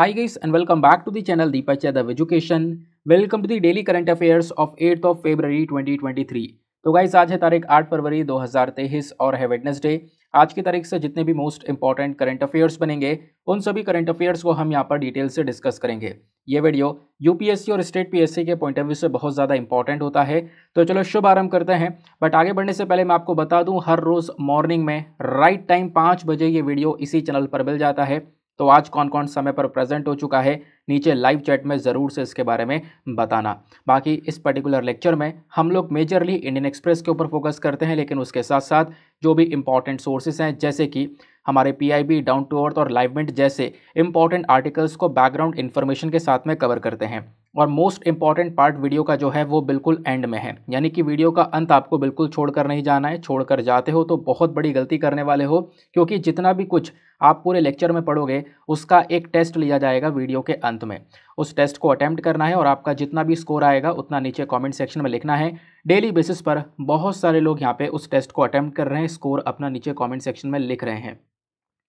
Hi guys and welcome back to Deepa channel education welcome to Welcome daily current affairs of affairs of February twenty twenty 2023. तो guys आज है तारीख 8 फरवरी 2023 और है Wednesday आज की तारीख से जितने भी मोस्ट इंपॉर्टेंट करंट अफेयर्स बनेंगे उन सभी करंट अफेयर्स को हम यहाँ पर डिटेल से डिस्कस करेंगे ये वीडियो यूपीएससी और स्टेट पीएससी के पॉइंट ऑफ व्यू से बहुत ज़्यादा इंपॉर्टेंट होता है तो चलो शुभ आरम्भ करते हैं बट आगे बढ़ने से पहले मैं आपको बता दूँ हर रोज़ मॉर्निंग में राइट टाइम पाँच बजे ये वीडियो इसी चैनल पर मिल जाता है तो आज कौन कौन समय पर प्रेजेंट हो चुका है नीचे लाइव चैट में ज़रूर से इसके बारे में बताना बाकी इस पर्टिकुलर लेक्चर में हम लोग मेजरली इंडियन एक्सप्रेस के ऊपर फोकस करते हैं लेकिन उसके साथ साथ जो भी इंपॉर्टेंट सोर्सेज हैं जैसे कि हमारे पीआईबी डाउन टू अर्थ और लाइवमेंट जैसे इंपॉर्टेंट आर्टिकल्स को बैकग्राउंड इन्फॉर्मेशन के साथ में कवर करते हैं और मोस्ट इंपॉर्टेंट पार्ट वीडियो का जो है वो बिल्कुल एंड में है यानी कि वीडियो का अंत आपको बिल्कुल छोड़कर नहीं जाना है छोड़कर जाते हो तो बहुत बड़ी गलती करने वाले हो क्योंकि जितना भी कुछ आप पूरे लेक्चर में पढ़ोगे उसका एक टेस्ट लिया जाएगा वीडियो के अंत अंत में उस टेस्ट को अटैम्प्ट करना है और आपका जितना भी स्कोर आएगा उतना नीचे कमेंट सेक्शन में लिखना है डेली बेसिस पर बहुत सारे लोग यहाँ पे उस टेस्ट को अटैम्प्ट कर रहे हैं स्कोर अपना नीचे कमेंट सेक्शन में लिख रहे हैं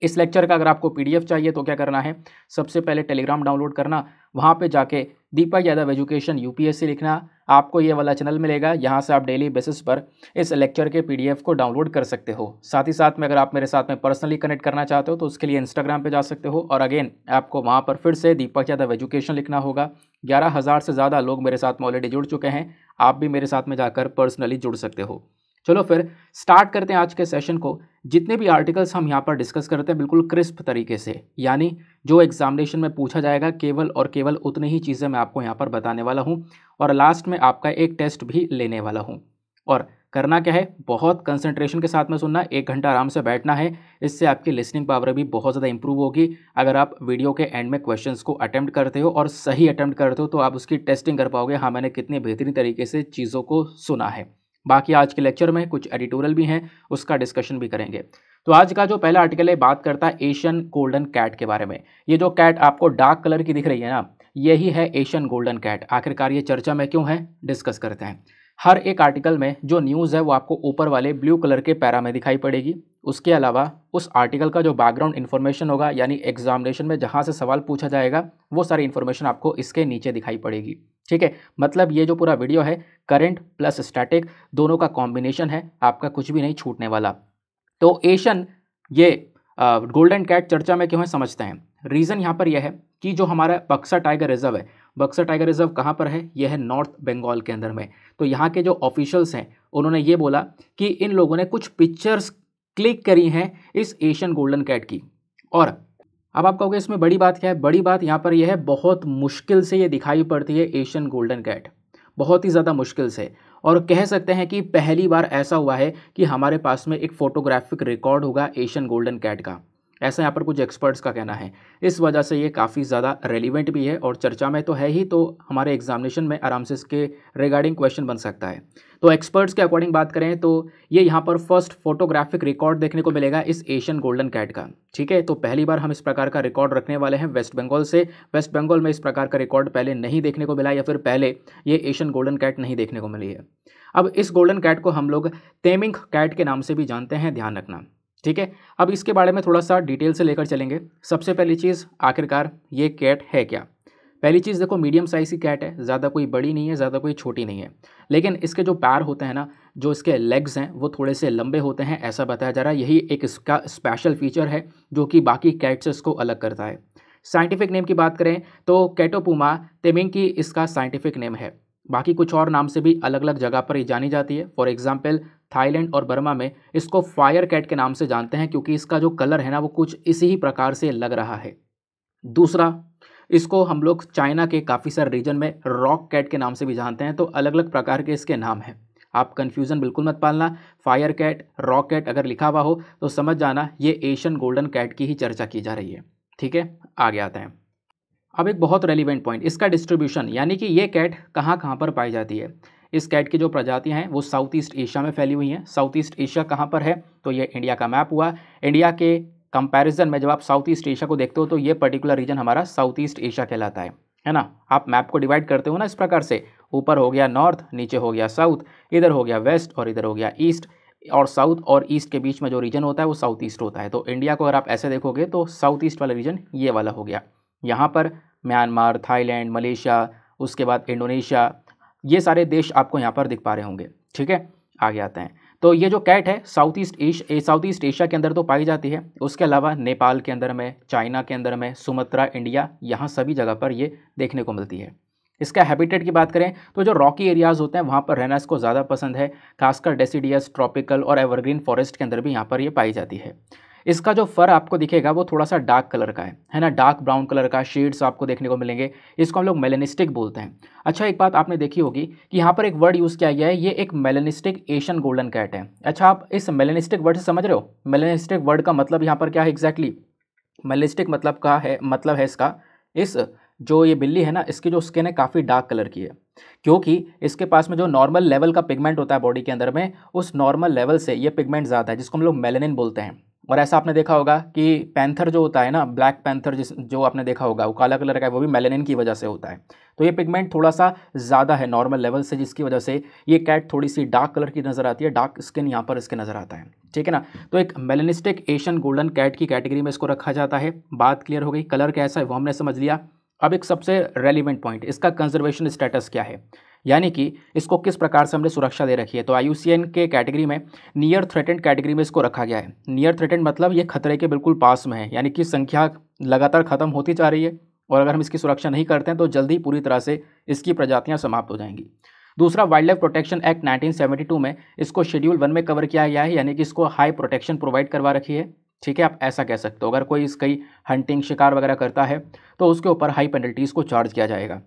इस लेक्चर का अगर आपको पीडीएफ चाहिए तो क्या करना है सबसे पहले टेलीग्राम डाउनलोड करना वहाँ पे जाके दीपक यादव एजुकेशन यूपीएससी लिखना आपको ये वाला चैनल मिलेगा यहाँ से आप डेली बेसिस पर इस लेक्चर के पीडीएफ को डाउनलोड कर सकते हो साथ ही साथ में अगर आप मेरे साथ में पर्सनली कनेक्ट करना चाहते हो तो उसके लिए इंस्टाग्राम पे जा सकते हो और अगेन आपको वहाँ पर फिर से दीपक यादव एजुकेशन लिखना होगा ग्यारह हज़ार से ज़्यादा लोग मेरे साथ में ऑलरेडी जुड़ चुके हैं आप भी मेरे साथ में जाकर पर्सनली जुड़ सकते हो चलो फिर स्टार्ट करते हैं आज के सेशन को जितने भी आर्टिकल्स हम यहाँ पर डिस्कस करते हैं बिल्कुल क्रिस्प तरीके से यानी जो एग्जामिनेशन में पूछा जाएगा केवल और केवल उतनी ही चीज़ें मैं आपको यहाँ पर बताने वाला हूँ और लास्ट में आपका एक टेस्ट भी लेने वाला हूँ और करना क्या है बहुत कंसंट्रेशन के साथ में सुनना एक घंटा आराम से बैठना है इससे आपकी लिसनिंग पावर भी बहुत ज़्यादा इंप्रूव होगी अगर आप वीडियो के एंड में क्वेश्चंस को अटेम्प्ट करते हो और सही अटेम्प्ट करते हो तो आप उसकी टेस्टिंग कर पाओगे हाँ मैंने कितने बेहतरीन तरीके से चीज़ों को सुना है बाकी आज के लेक्चर में कुछ एडिटोरियल भी हैं उसका डिस्कशन भी करेंगे तो आज का जो पहला आर्टिकल है बात करता है एशियन गोल्डन कैट के बारे में ये जो कैट आपको डार्क कलर की दिख रही है ना यही है एशियन गोल्डन कैट आखिरकार ये चर्चा में क्यों है डिस्कस करते हैं हर एक आर्टिकल में जो न्यूज़ है वो आपको ऊपर वाले ब्लू कलर के पैरा में दिखाई पड़ेगी उसके अलावा उस आर्टिकल का जो बैकग्राउंड इन्फॉर्मेशन होगा यानी एग्जामिनेशन में जहाँ से सवाल पूछा जाएगा वो सारी इन्फॉर्मेशन आपको इसके नीचे दिखाई पड़ेगी ठीक है मतलब ये जो पूरा वीडियो है करंट प्लस स्टैटिक दोनों का कॉम्बिनेशन है आपका कुछ भी नहीं छूटने वाला तो एशियन ये गोल्डन कैट चर्चा में क्यों है समझते हैं रीज़न यहाँ पर यह है कि जो हमारा बक्सा टाइगर रिजर्व है बक्सा टाइगर रिजर्व कहाँ पर है यह है नॉर्थ बंगाल के अंदर में तो यहाँ के जो ऑफिशियल्स हैं उन्होंने ये बोला कि इन लोगों ने कुछ पिक्चर्स क्लिक करी हैं इस एशियन गोल्डन कैट की और अब आप कहोगे इसमें बड़ी बात क्या है बड़ी बात यहाँ पर यह है बहुत मुश्किल से ये दिखाई पड़ती है एशियन गोल्डन कैट बहुत ही ज़्यादा मुश्किल से और कह सकते हैं कि पहली बार ऐसा हुआ है कि हमारे पास में एक फ़ोटोग्राफिक रिकॉर्ड होगा एशियन गोल्डन कैट का ऐसा यहाँ पर कुछ एक्सपर्ट्स का कहना है इस वजह से ये काफ़ी ज़्यादा रेलिवेंट भी है और चर्चा में तो है ही तो हमारे एग्जामिनेशन में आराम से इसके रिगार्डिंग क्वेश्चन बन सकता है तो एक्सपर्ट्स के अकॉर्डिंग बात करें तो ये यहाँ पर फर्स्ट फोटोग्राफिक रिकॉर्ड देखने को मिलेगा इस एशियन गोल्डन कैट का ठीक है तो पहली बार हम इस प्रकार का रिकॉर्ड रखने वाले हैं वेस्ट बंगाल से वेस्ट बंगाल में इस प्रकार का रिकॉर्ड पहले नहीं देखने को मिला या फिर पहले ये एशियन गोल्डन कैट नहीं देखने को मिली है अब इस गोल्डन कैट को हम लोग तेमिंग कैट के नाम से भी जानते हैं ध्यान रखना ठीक है अब इसके बारे में थोड़ा सा डिटेल से लेकर चलेंगे सबसे पहली चीज़ आखिरकार ये कैट है क्या पहली चीज़ देखो मीडियम साइज़ की कैट है ज़्यादा कोई बड़ी नहीं है ज़्यादा कोई छोटी नहीं है लेकिन इसके जो पैर होते हैं ना जो इसके लेग्स हैं वो थोड़े से लंबे होते हैं ऐसा बताया जा रहा है यही एक इसका स्पेशल फीचर है जो कि बाकी कैट से इसको अलग करता है साइंटिफिक नेम की बात करें तो कैटोपुमा की इसका साइंटिफिक नेम है बाकी कुछ और नाम से भी अलग अलग जगह पर ये जानी जाती है फॉर एग्जाम्पल थाईलैंड और बर्मा में इसको फायर कैट के नाम से जानते हैं क्योंकि इसका जो कलर है ना वो कुछ इसी ही प्रकार से लग रहा है दूसरा इसको हम लोग चाइना के काफ़ी सारे रीजन में रॉक कैट के नाम से भी जानते हैं तो अलग अलग प्रकार के इसके नाम हैं आप कन्फ्यूज़न बिल्कुल मत पालना फायर कैट रॉक कैट अगर लिखा हुआ हो तो समझ जाना ये एशियन गोल्डन कैट की ही चर्चा की जा रही है ठीक है आगे आते हैं अब एक बहुत रेलिवेंट पॉइंट इसका डिस्ट्रीब्यूशन यानी कि ये कैट कहाँ कहाँ पर पाई जाती है इस कैट की जो प्रजातियाँ हैं वो साउथ ईस्ट एशिया में फैली हुई हैं साउथ ईस्ट एशिया कहाँ पर है तो ये इंडिया का मैप हुआ इंडिया के कंपैरिजन में जब आप साउथ ईस्ट एशिया को देखते हो तो ये पर्टिकुलर रीजन हमारा साउथ ईस्ट एशिया कहलाता है है ना आप मैप को डिवाइड करते हो ना इस प्रकार से ऊपर हो गया नॉर्थ नीचे हो गया साउथ इधर हो गया वेस्ट और इधर हो गया ईस्ट और साउथ और ईस्ट के बीच में जो रीजन होता है वो साउथ ईस्ट होता है तो इंडिया को अगर आप ऐसे देखोगे तो साउथ ईस्ट वाला रीजन ये वाला हो गया यहाँ पर म्यांमार थाईलैंड मलेशिया उसके बाद इंडोनेशिया ये सारे देश आपको यहाँ पर दिख पा रहे होंगे ठीक है आगे आते हैं तो ये जो कैट है south east Asia south east Asia के अंदर तो पाई जाती है उसके अलावा नेपाल के अंदर में चाइना के अंदर में सुमत्रा इंडिया यहाँ सभी जगह पर ये देखने को मिलती है इसका हैबिटेट की बात करें तो जो रॉकी एरियाज़ होते हैं वहाँ पर रहना इसको ज़्यादा पसंद है खासकर डेसीडियस ट्रॉपिकल और एवरग्रीन फॉरेस्ट के अंदर भी यहाँ पर ये पाई जाती है इसका जो फर आपको दिखेगा वो थोड़ा सा डार्क कलर का है है ना डार्क ब्राउन कलर का शेड्स आपको देखने को मिलेंगे इसको हम लोग मेलेनिस्टिक बोलते हैं अच्छा एक बात आपने देखी होगी कि यहाँ पर एक वर्ड यूज़ किया गया है ये एक मेलेनिस्टिक एशियन गोल्डन कैट है अच्छा आप इस मेलेनिस्टिक वर्ड से समझ रहे हो मेलेनिस्टिक वर्ड का मतलब यहाँ पर क्या है एग्जैक्टली मेलेनिस्टिक मतलब का है मतलब है इसका इस जो ये बिल्ली है ना इसकी जो स्किन है काफ़ी डार्क कलर की है क्योंकि इसके पास में जो नॉर्मल लेवल का पिगमेंट होता है बॉडी के अंदर में उस नॉर्मल लेवल से ये पिगमेंट ज़्यादा है जिसको हम लोग मेलेनिन बोलते हैं और ऐसा आपने देखा होगा कि पैंथर जो होता है ना ब्लैक पैंथर जिस जो आपने देखा होगा वो काला कलर का है वो भी मेलेनिन की वजह से होता है तो ये पिगमेंट थोड़ा सा ज़्यादा है नॉर्मल लेवल से जिसकी वजह से ये कैट थोड़ी सी डार्क कलर की नज़र आती है डार्क स्किन यहाँ पर इसके नज़र आता है ठीक है ना तो एक मेलेनिस्टिक एशियन गोल्डन कैट की कैटेगरी में इसको रखा जाता है बात क्लियर हो गई कलर कैसा है वो हमने समझ लिया अब एक सबसे रेलिवेंट पॉइंट इसका कंजर्वेशन स्टेटस क्या है यानी कि इसको किस प्रकार से हमने सुरक्षा दे रखी है तो आई के कैटेगरी में नियर थ्रेटेंड कैटेगरी में इसको रखा गया है नियर थ्रेटेंड मतलब ये खतरे के बिल्कुल पास में है यानी कि संख्या लगातार ख़त्म होती जा रही है और अगर हम इसकी सुरक्षा नहीं करते हैं तो जल्दी पूरी तरह से इसकी प्रजातियाँ समाप्त हो जाएंगी दूसरा वाइल्ड लाइफ प्रोटेक्शन एक्ट 1972 में इसको शेड्यूल वन में कवर किया गया है यानी कि इसको हाई प्रोटेक्शन प्रोवाइड करवा रखी है ठीक है आप ऐसा कह सकते हो अगर कोई इस कई हंटिंग शिकार वगैरह करता है तो उसके ऊपर हाई पेनल्टीज़ को चार्ज किया जाएगा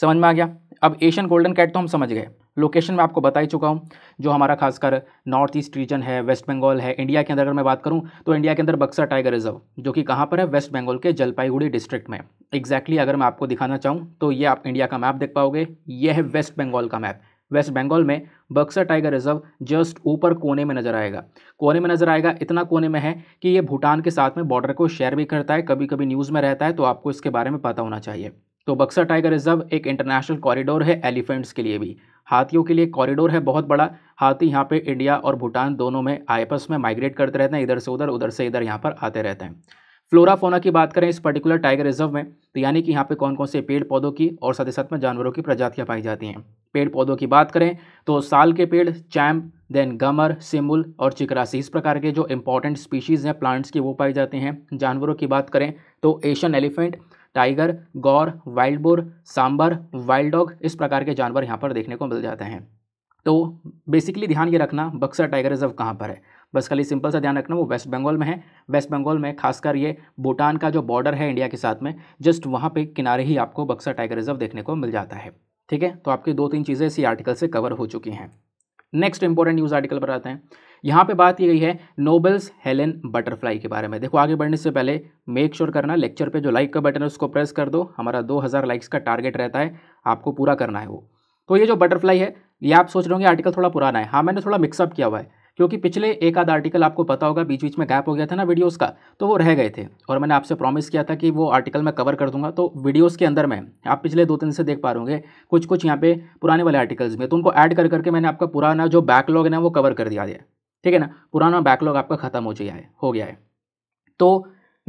समझ में आ गया अब एशियन गोल्डन कैट तो हम समझ गए लोकेशन मैं आपको बता ही चुका हूँ जो हमारा खासकर नॉर्थ ईस्ट रीजन है वेस्ट बंगाल है इंडिया के अंदर अगर मैं बात करूँ तो इंडिया के अंदर बक्सर टाइगर रिजर्व जो कि कहाँ पर है वेस्ट बंगाल के जलपाईगुड़ी डिस्ट्रिक्ट में एग्जैक्टली exactly अगर मैं आपको दिखाना चाहूँ तो ये आप इंडिया का मैप देख पाओगे ये है वेस्ट बंगाल का मैप वेस्ट बंगाल में बक्सर टाइगर रिजर्व जस्ट ऊपर कोने में नज़र आएगा कोने में नज़र आएगा इतना कोने में है कि ये भूटान के साथ में बॉर्डर को शेयर भी करता है कभी कभी न्यूज़ में रहता है तो आपको इसके बारे में पता होना चाहिए तो बक्सर टाइगर रिजर्व एक इंटरनेशनल कॉरिडोर है एलिफेंट्स के लिए भी हाथियों के लिए कॉरिडोर है बहुत बड़ा हाथी यहाँ पे इंडिया और भूटान दोनों में आपस में माइग्रेट करते रहते हैं इधर से उधर उधर से इधर यहाँ पर आते रहते हैं फ्लोरा फोना की बात करें इस पर्टिकुलर टाइगर रिजर्व में तो यानी कि यहाँ पे कौन कौन से पेड़ पौधों की और साथ ही साथ में जानवरों की प्रजातियाँ पाई जाती हैं पेड़ पौधों की बात करें तो साल के पेड़ चैम्प देन गमर सिमुल और चिकरासी इस प्रकार के जो इंपॉर्टेंट स्पीशीज़ हैं प्लांट्स की वो पाई जाती हैं जानवरों की बात करें तो Asian elephant tiger gaur wild boar sambar wild dog इस प्रकार के जानवर यहाँ पर देखने को मिल जाते हैं तो बेसिकली ध्यान ये रखना बक्सर टाइगर रिजर्व कहाँ पर है बस खाली सिंपल सा ध्यान रखना वो वेस्ट बंगाल में है वेस्ट बंगाल में खासकर ये भूटान का जो बॉर्डर है इंडिया के साथ में जस्ट वहाँ पे किनारे ही आपको बक्सर टाइगर रिजर्व देखने को मिल जाता है ठीक है तो आपकी दो तीन चीज़ें इसी आर्टिकल से कवर हो चुकी हैं नेक्स्ट इंपॉर्टेंट न्यूज़ आर्टिकल पर आते हैं यहाँ पे बात की गई है नोबल्स हेलन बटरफ्लाई के बारे में देखो आगे बढ़ने से पहले मेक श्योर sure करना लेक्चर पे जो लाइक का बटन है उसको प्रेस कर दो हमारा 2000 लाइक्स का टारगेट रहता है आपको पूरा करना है वो तो ये जो बटरफ्लाई है ये आप सोच रहे होंगे आर्टिकल थोड़ा पुराना है हाँ मैंने थोड़ा मिक्सअप किया हुआ है क्योंकि पिछले एक आध आर्टिकल आपको पता होगा बीच बीच में गैप हो गया था ना वीडियोज़ का तो वो रह गए थे और मैंने आपसे प्रॉमिस किया था कि वो आर्टिकल मैं कवर कर दूंगा तो वीडियोज़ के अंदर मैं आप पिछले दो तीन से देख पा रहे होंगे कुछ कुछ यहाँ पे पुराने वाले आर्टिकल्स में तो उनको ऐड कर करके मैंने आपका पुराना जो बैकलॉग है ना वो कवर कर दिया है ठीक है ना पुराना बैकलॉग आपका खत्म हो गया है हो गया है तो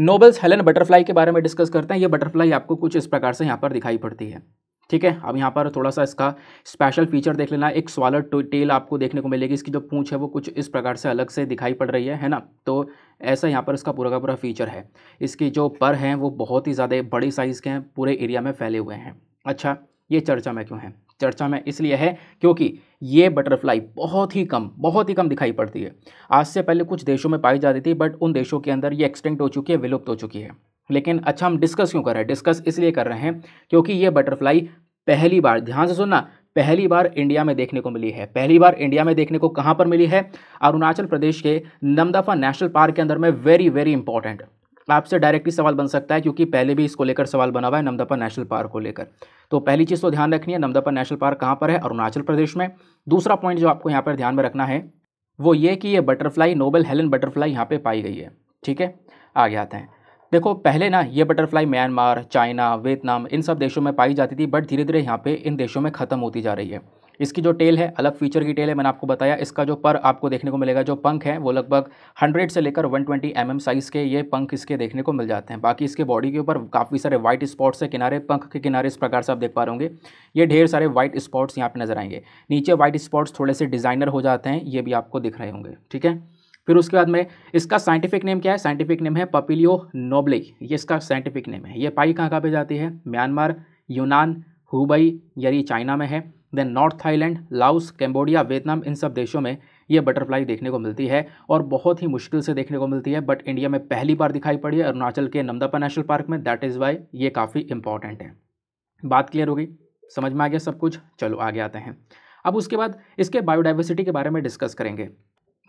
नोबल्स हेलन बटरफ्लाई के बारे में डिस्कस करते हैं ये बटरफ्लाई आपको कुछ इस प्रकार से यहाँ पर दिखाई पड़ती है ठीक है अब यहाँ पर थोड़ा सा इसका स्पेशल फीचर देख लेना एक स्वालर टेल आपको देखने को मिलेगी इसकी जो पूंछ है वो कुछ इस प्रकार से अलग से दिखाई पड़ रही है है ना तो ऐसा यहाँ पर इसका पूरा का पूरा फीचर है इसकी जो पर हैं वो बहुत ही ज़्यादा बड़ी साइज़ के हैं पूरे एरिया में फैले हुए हैं अच्छा ये चर्चा में क्यों है चर्चा में इसलिए है क्योंकि ये बटरफ्लाई बहुत ही कम बहुत ही कम दिखाई पड़ती है आज से पहले कुछ देशों में पाई जाती थी बट उन देशों के अंदर ये एक्सटेंट हो चुकी है विलुप्त हो चुकी है लेकिन अच्छा हम डिस्कस क्यों कर रहे हैं डिस्कस इसलिए कर रहे हैं क्योंकि ये बटरफ्लाई पहली बार ध्यान से सुनना पहली बार इंडिया में देखने को मिली है पहली बार इंडिया में देखने को कहाँ पर मिली है अरुणाचल प्रदेश के नमदफा नेशनल पार्क के अंदर में वेरी वेरी इंपॉर्टेंट आपसे डायरेक्टली सवाल बन सकता है क्योंकि पहले भी इसको लेकर सवाल बना हुआ है नमदापा नेशनल पार्क को लेकर तो पहली चीज़ तो ध्यान रखनी है नमदापा नेशनल पार्क कहाँ पर है अरुणाचल प्रदेश में दूसरा पॉइंट जो आपको यहाँ पर ध्यान में रखना है वो ये कि ये बटरफ्लाई नोबल हेलन बटरफ्लाई यहाँ पर पाई गई है ठीक है आगे आते हैं देखो पहले ना ये बटरफ्लाई म्यांमार चाइना वियतनाम इन सब देशों में पाई जाती थी बट धीरे धीरे यहाँ पे इन देशों में ख़त्म होती जा रही है इसकी जो टेल है अलग फीचर की टेल है मैंने आपको बताया इसका जो पर आपको देखने को मिलेगा जो पंख है वो लगभग 100 से लेकर 120 ट्वेंटी mm साइज़ के ये पंख इसके देखने को मिल जाते हैं बाकी इसके बॉडी के ऊपर काफ़ी सारे वाइट स्पॉट्स है किनारे पंख के किनारे इस प्रकार से आप देख पा रहे होंगे ये ढेर सारे वाइट स्पॉट्स यहाँ पर नजर आएंगे नीचे वाइट स्पॉट्स थोड़े से डिज़ाइनर हो जाते हैं ये भी आपको दिख रहे होंगे ठीक है फिर उसके बाद में इसका साइंटिफिक नेम क्या है साइंटिफिक नेम है पपिलियो नोबले ये इसका साइंटिफिक नेम है ये पाई कहाँ कहाँ पे जाती है म्यांमार यूनान हुबई यानी चाइना में है then north Thailand Laos Cambodia Vietnam इन सब देशों में ये बटरफ्लाई देखने को मिलती है और बहुत ही मुश्किल से देखने को मिलती है बट इंडिया में पहली बार दिखाई पड़ी है अरुणाचल के नमदापा नेशनल पार्क में दैट इज़ वाई ये काफ़ी इंपॉर्टेंट है बात क्लियर हो गई समझ में आ गया सब कुछ चलो आगे आते हैं अब उसके बाद इसके बायोडाइवर्सिटी के बारे में डिस्कस करेंगे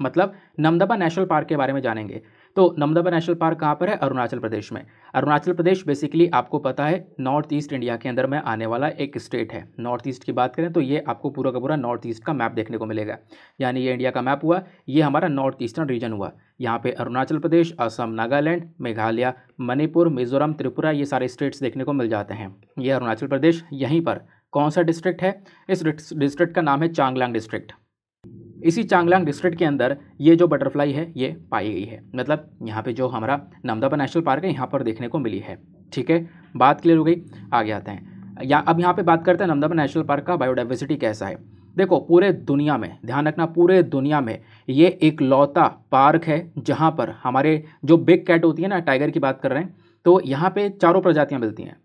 मतलब नमदबा नेशनल पार्क के बारे में जानेंगे तो नमदबा नेशनल पार्क कहाँ पर है अरुणाचल प्रदेश में अरुणाचल प्रदेश बेसिकली आपको पता है नॉर्थ ईस्ट इंडिया के अंदर में आने वाला एक स्टेट है नॉर्थ ईस्ट की बात करें तो ये आपको पूरा का पूरा नॉर्थ ईस्ट का मैप देखने को मिलेगा यानी ये इंडिया का मैप हुआ ये हमारा नॉर्थ ईस्टर्न रीजन हुआ यहाँ पे अरुणाचल प्रदेश असम नागालैंड मेघालय मणिपुर मिजोरम त्रिपुरा ये सारे स्टेट्स देखने को मिल जाते हैं ये अरुणाचल प्रदेश यहीं पर कौन सा डिस्ट्रिक्ट है इस डिस्ट्रिक्ट का नाम है चांगलांग डिस्ट्रिक्ट इसी चांगलांग डिस्ट्रिक्ट के अंदर ये जो बटरफ्लाई है ये पाई गई है मतलब यहाँ पे जो हमारा नमदाबा नेशनल पार्क है यहाँ पर देखने को मिली है ठीक है बात क्लियर हो गई आगे आते हैं या अब यहाँ पे बात करते हैं नमदाबा नेशनल पार्क का बायोडाइवर्सिटी कैसा है देखो पूरे दुनिया में ध्यान रखना पूरे दुनिया में ये एक लौता पार्क है जहाँ पर हमारे जो बिग कैट होती है ना टाइगर की बात कर रहे हैं तो यहाँ पर चारों प्रजातियाँ मिलती हैं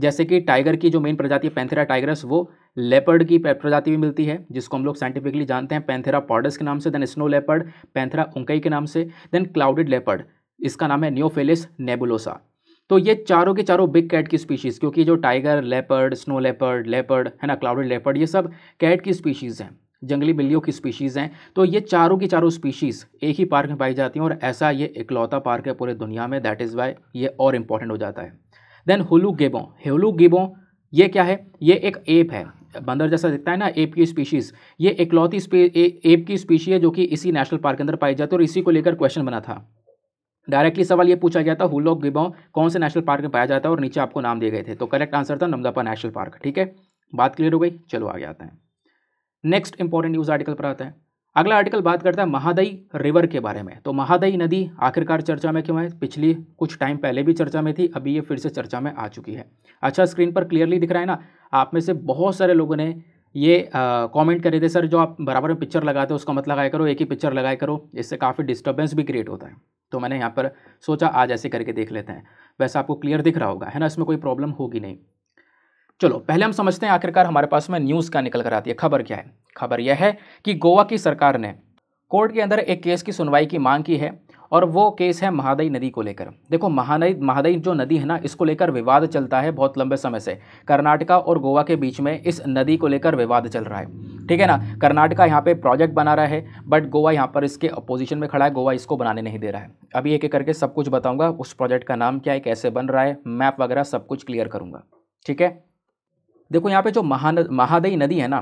जैसे कि टाइगर की जो मेन प्रजाति है पैंथेरा टाइगरस वो लेपर्ड की प्रजाति भी मिलती है जिसको हम लोग साइंटिफिकली जानते हैं पैंथेरा पॉडस के नाम से then snow leopard Panthera uncia के नाम से देन क्लाउडेड लेपर्ड इसका नाम है न्योफेलिस नेबुलोसा तो ये चारों के चारों बिग कैट की स्पीशीज़ क्योंकि जो tiger leopard snow leopard leopard है ना क्लाउडेड लेपर्ड ये सब कैट की स्पीशीज़ हैं जंगली बिल्लियों की स्पीशीज़ हैं तो ये चारों की चारों स्पीशीज़ एक ही पार्क में पाई जाती हैं और ऐसा ये इकलौता पार्क है पूरे दुनिया में दैट इज़ वाई ये और इम्पॉर्टेंट हो जाता है देन होलू गेबो हेलू गेबो ये क्या है ये एक एप है बंदर जैसा दिखता है ना एप की स्पीशीज़ ये इकलौती एप की स्पीशी है जो कि इसी नेशनल पार्क के अंदर पाई जाती है और इसी को लेकर क्वेश्चन बना था डायरेक्टली सवाल ये पूछा गया था हुलॉक गिबाओ कौन से नेशनल पार्क में पाया जाता है और नीचे आपको नाम दिए गए थे तो करेक्ट आंसर था नमदापा नेशनल पार्क ठीक है बात क्लियर हो गई चलो आगे आते हैं नेक्स्ट इंपॉर्टेंट न्यूज़ आर्टिकल पर आता है अगला आर्टिकल बात करता है महादई रिवर के बारे में तो महादई नदी आखिरकार चर्चा में क्यों है पिछली कुछ टाइम पहले भी चर्चा में थी अभी ये फिर से चर्चा में आ चुकी है अच्छा स्क्रीन पर क्लियरली दिख रहा है ना आप में से बहुत सारे लोगों ने ये कमेंट करे थे सर जो आप बराबर में पिक्चर लगाते हो उसका मत मतलब लगाया करो एक ही पिक्चर लगाया करो इससे काफ़ी डिस्टर्बेंस भी क्रिएट होता है तो मैंने यहाँ पर सोचा आज ऐसे करके देख लेते हैं वैसे आपको क्लियर दिख रहा होगा है ना इसमें कोई प्रॉब्लम होगी नहीं चलो पहले हम समझते हैं आखिरकार हमारे पास में न्यूज़ क्या निकल कर आती है खबर क्या है खबर यह है कि गोवा की सरकार ने कोर्ट के अंदर एक केस की सुनवाई की मांग की है और वो केस है महादई नदी को लेकर देखो महादई महादई जो नदी है ना इसको लेकर विवाद चलता है बहुत लंबे समय से कर्नाटका और गोवा के बीच में इस नदी को लेकर विवाद चल रहा है ठीक है ना कर्नाटका यहाँ पे प्रोजेक्ट बना रहा है बट गोवा यहाँ पर इसके अपोजिशन में खड़ा है गोवा इसको बनाने नहीं दे रहा है अभी एक एक करके सब कुछ बताऊँगा उस प्रोजेक्ट का नाम क्या है कैसे बन रहा है मैप वगैरह सब कुछ क्लियर करूँगा ठीक है देखो यहाँ पे जो महान महादई नदी है ना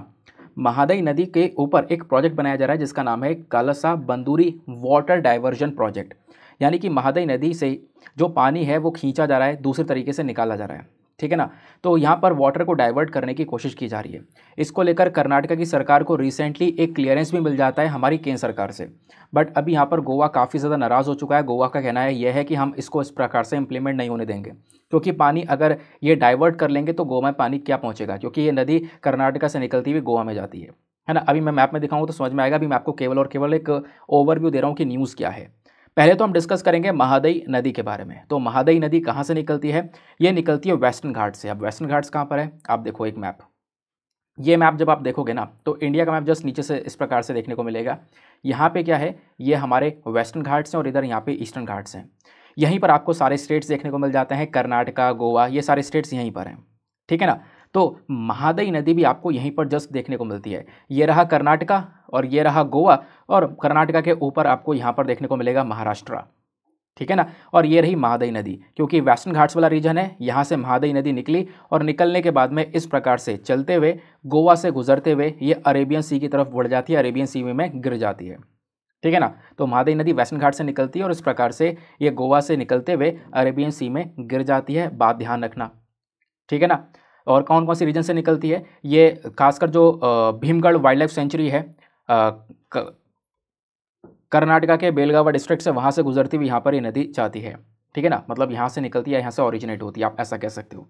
महादई नदी के ऊपर एक प्रोजेक्ट बनाया जा रहा है जिसका नाम है Kalsa Banduri water diversion project यानी कि महादई नदी से जो पानी है वो खींचा जा रहा है दूसरे तरीके से निकाला जा रहा है ठीक है ना तो यहाँ पर वाटर को डाइवर्ट करने की कोशिश की जा रही है इसको लेकर कर्नाटका की सरकार को रिसेंटली एक क्लियरेंस भी मिल जाता है हमारी केंद्र सरकार से बट अभी यहाँ पर गोवा काफ़ी ज़्यादा नाराज़ हो चुका है गोवा का कहना है यह है कि हम इसको इस प्रकार से इम्प्लीमेंट नहीं होने देंगे क्योंकि पानी अगर ये डाइवर्ट कर लेंगे तो गोवा में पानी क्या पहुँचेगा क्योंकि ये नदी कर्नाटका से निकलती हुई गोवा में जाती है है ना अभी मैं मैप में दिखाऊंगा तो समझ में आएगा अभी मैं आपको केवल और केवल एक ओवरव्यू दे रहा हूँ कि न्यूज़ क्या है पहले तो हम डिस्कस करेंगे महादई नदी के बारे में तो महादई नदी कहाँ से निकलती है ये निकलती है वेस्टर्न घाट से अब वेस्टर्न घाट्स कहाँ पर है आप देखो एक मैप ये मैप जब आप देखोगे ना तो इंडिया का मैप जस्ट नीचे से इस प्रकार से देखने को मिलेगा यहाँ पे क्या है ये हमारे वेस्टर्न घाट्स हैं और इधर यहाँ पे ईस्टर्न घाट्स हैं यहीं पर आपको सारे स्टेट्स देखने को मिल जाते हैं कर्नाटका गोवा ये सारे स्टेट्स यहीं पर हैं ठीक है ना तो महादई नदी भी आपको यहीं पर जस्ट देखने को मिलती है ये रहा कर्नाटका और ये रहा गोवा और कर्नाटका के ऊपर आपको यहाँ पर देखने को मिलेगा महाराष्ट्र ठीक है ना और ये रही महादई नदी क्योंकि वेस्टर्न घाट्स वाला रीजन है यहाँ से महादई नदी निकली और निकलने के बाद में इस प्रकार से चलते हुए गोवा से गुजरते हुए ये अरेबियन सी की तरफ बढ़ जाती है अरेबियन सी में गिर जाती है ठीक है ना तो महादई नदी वेस्टर्न घाट से निकलती है और इस प्रकार से ये गोवा से निकलते हुए अरेबियन सी में गिर जाती है बात ध्यान रखना ठीक है ना और कौन कौन सी रीजन से निकलती है ये खासकर जो भीमगढ़ वाइल्ड लाइफ सेंचुरी है कर्नाटका के बेलगावा डिस्ट्रिक्ट से वहाँ से गुजरती हुई यहाँ पर ये नदी जाती है ठीक है ना मतलब यहाँ से निकलती है यहाँ से ओरिजिनेट होती है आप ऐसा कह सकते हो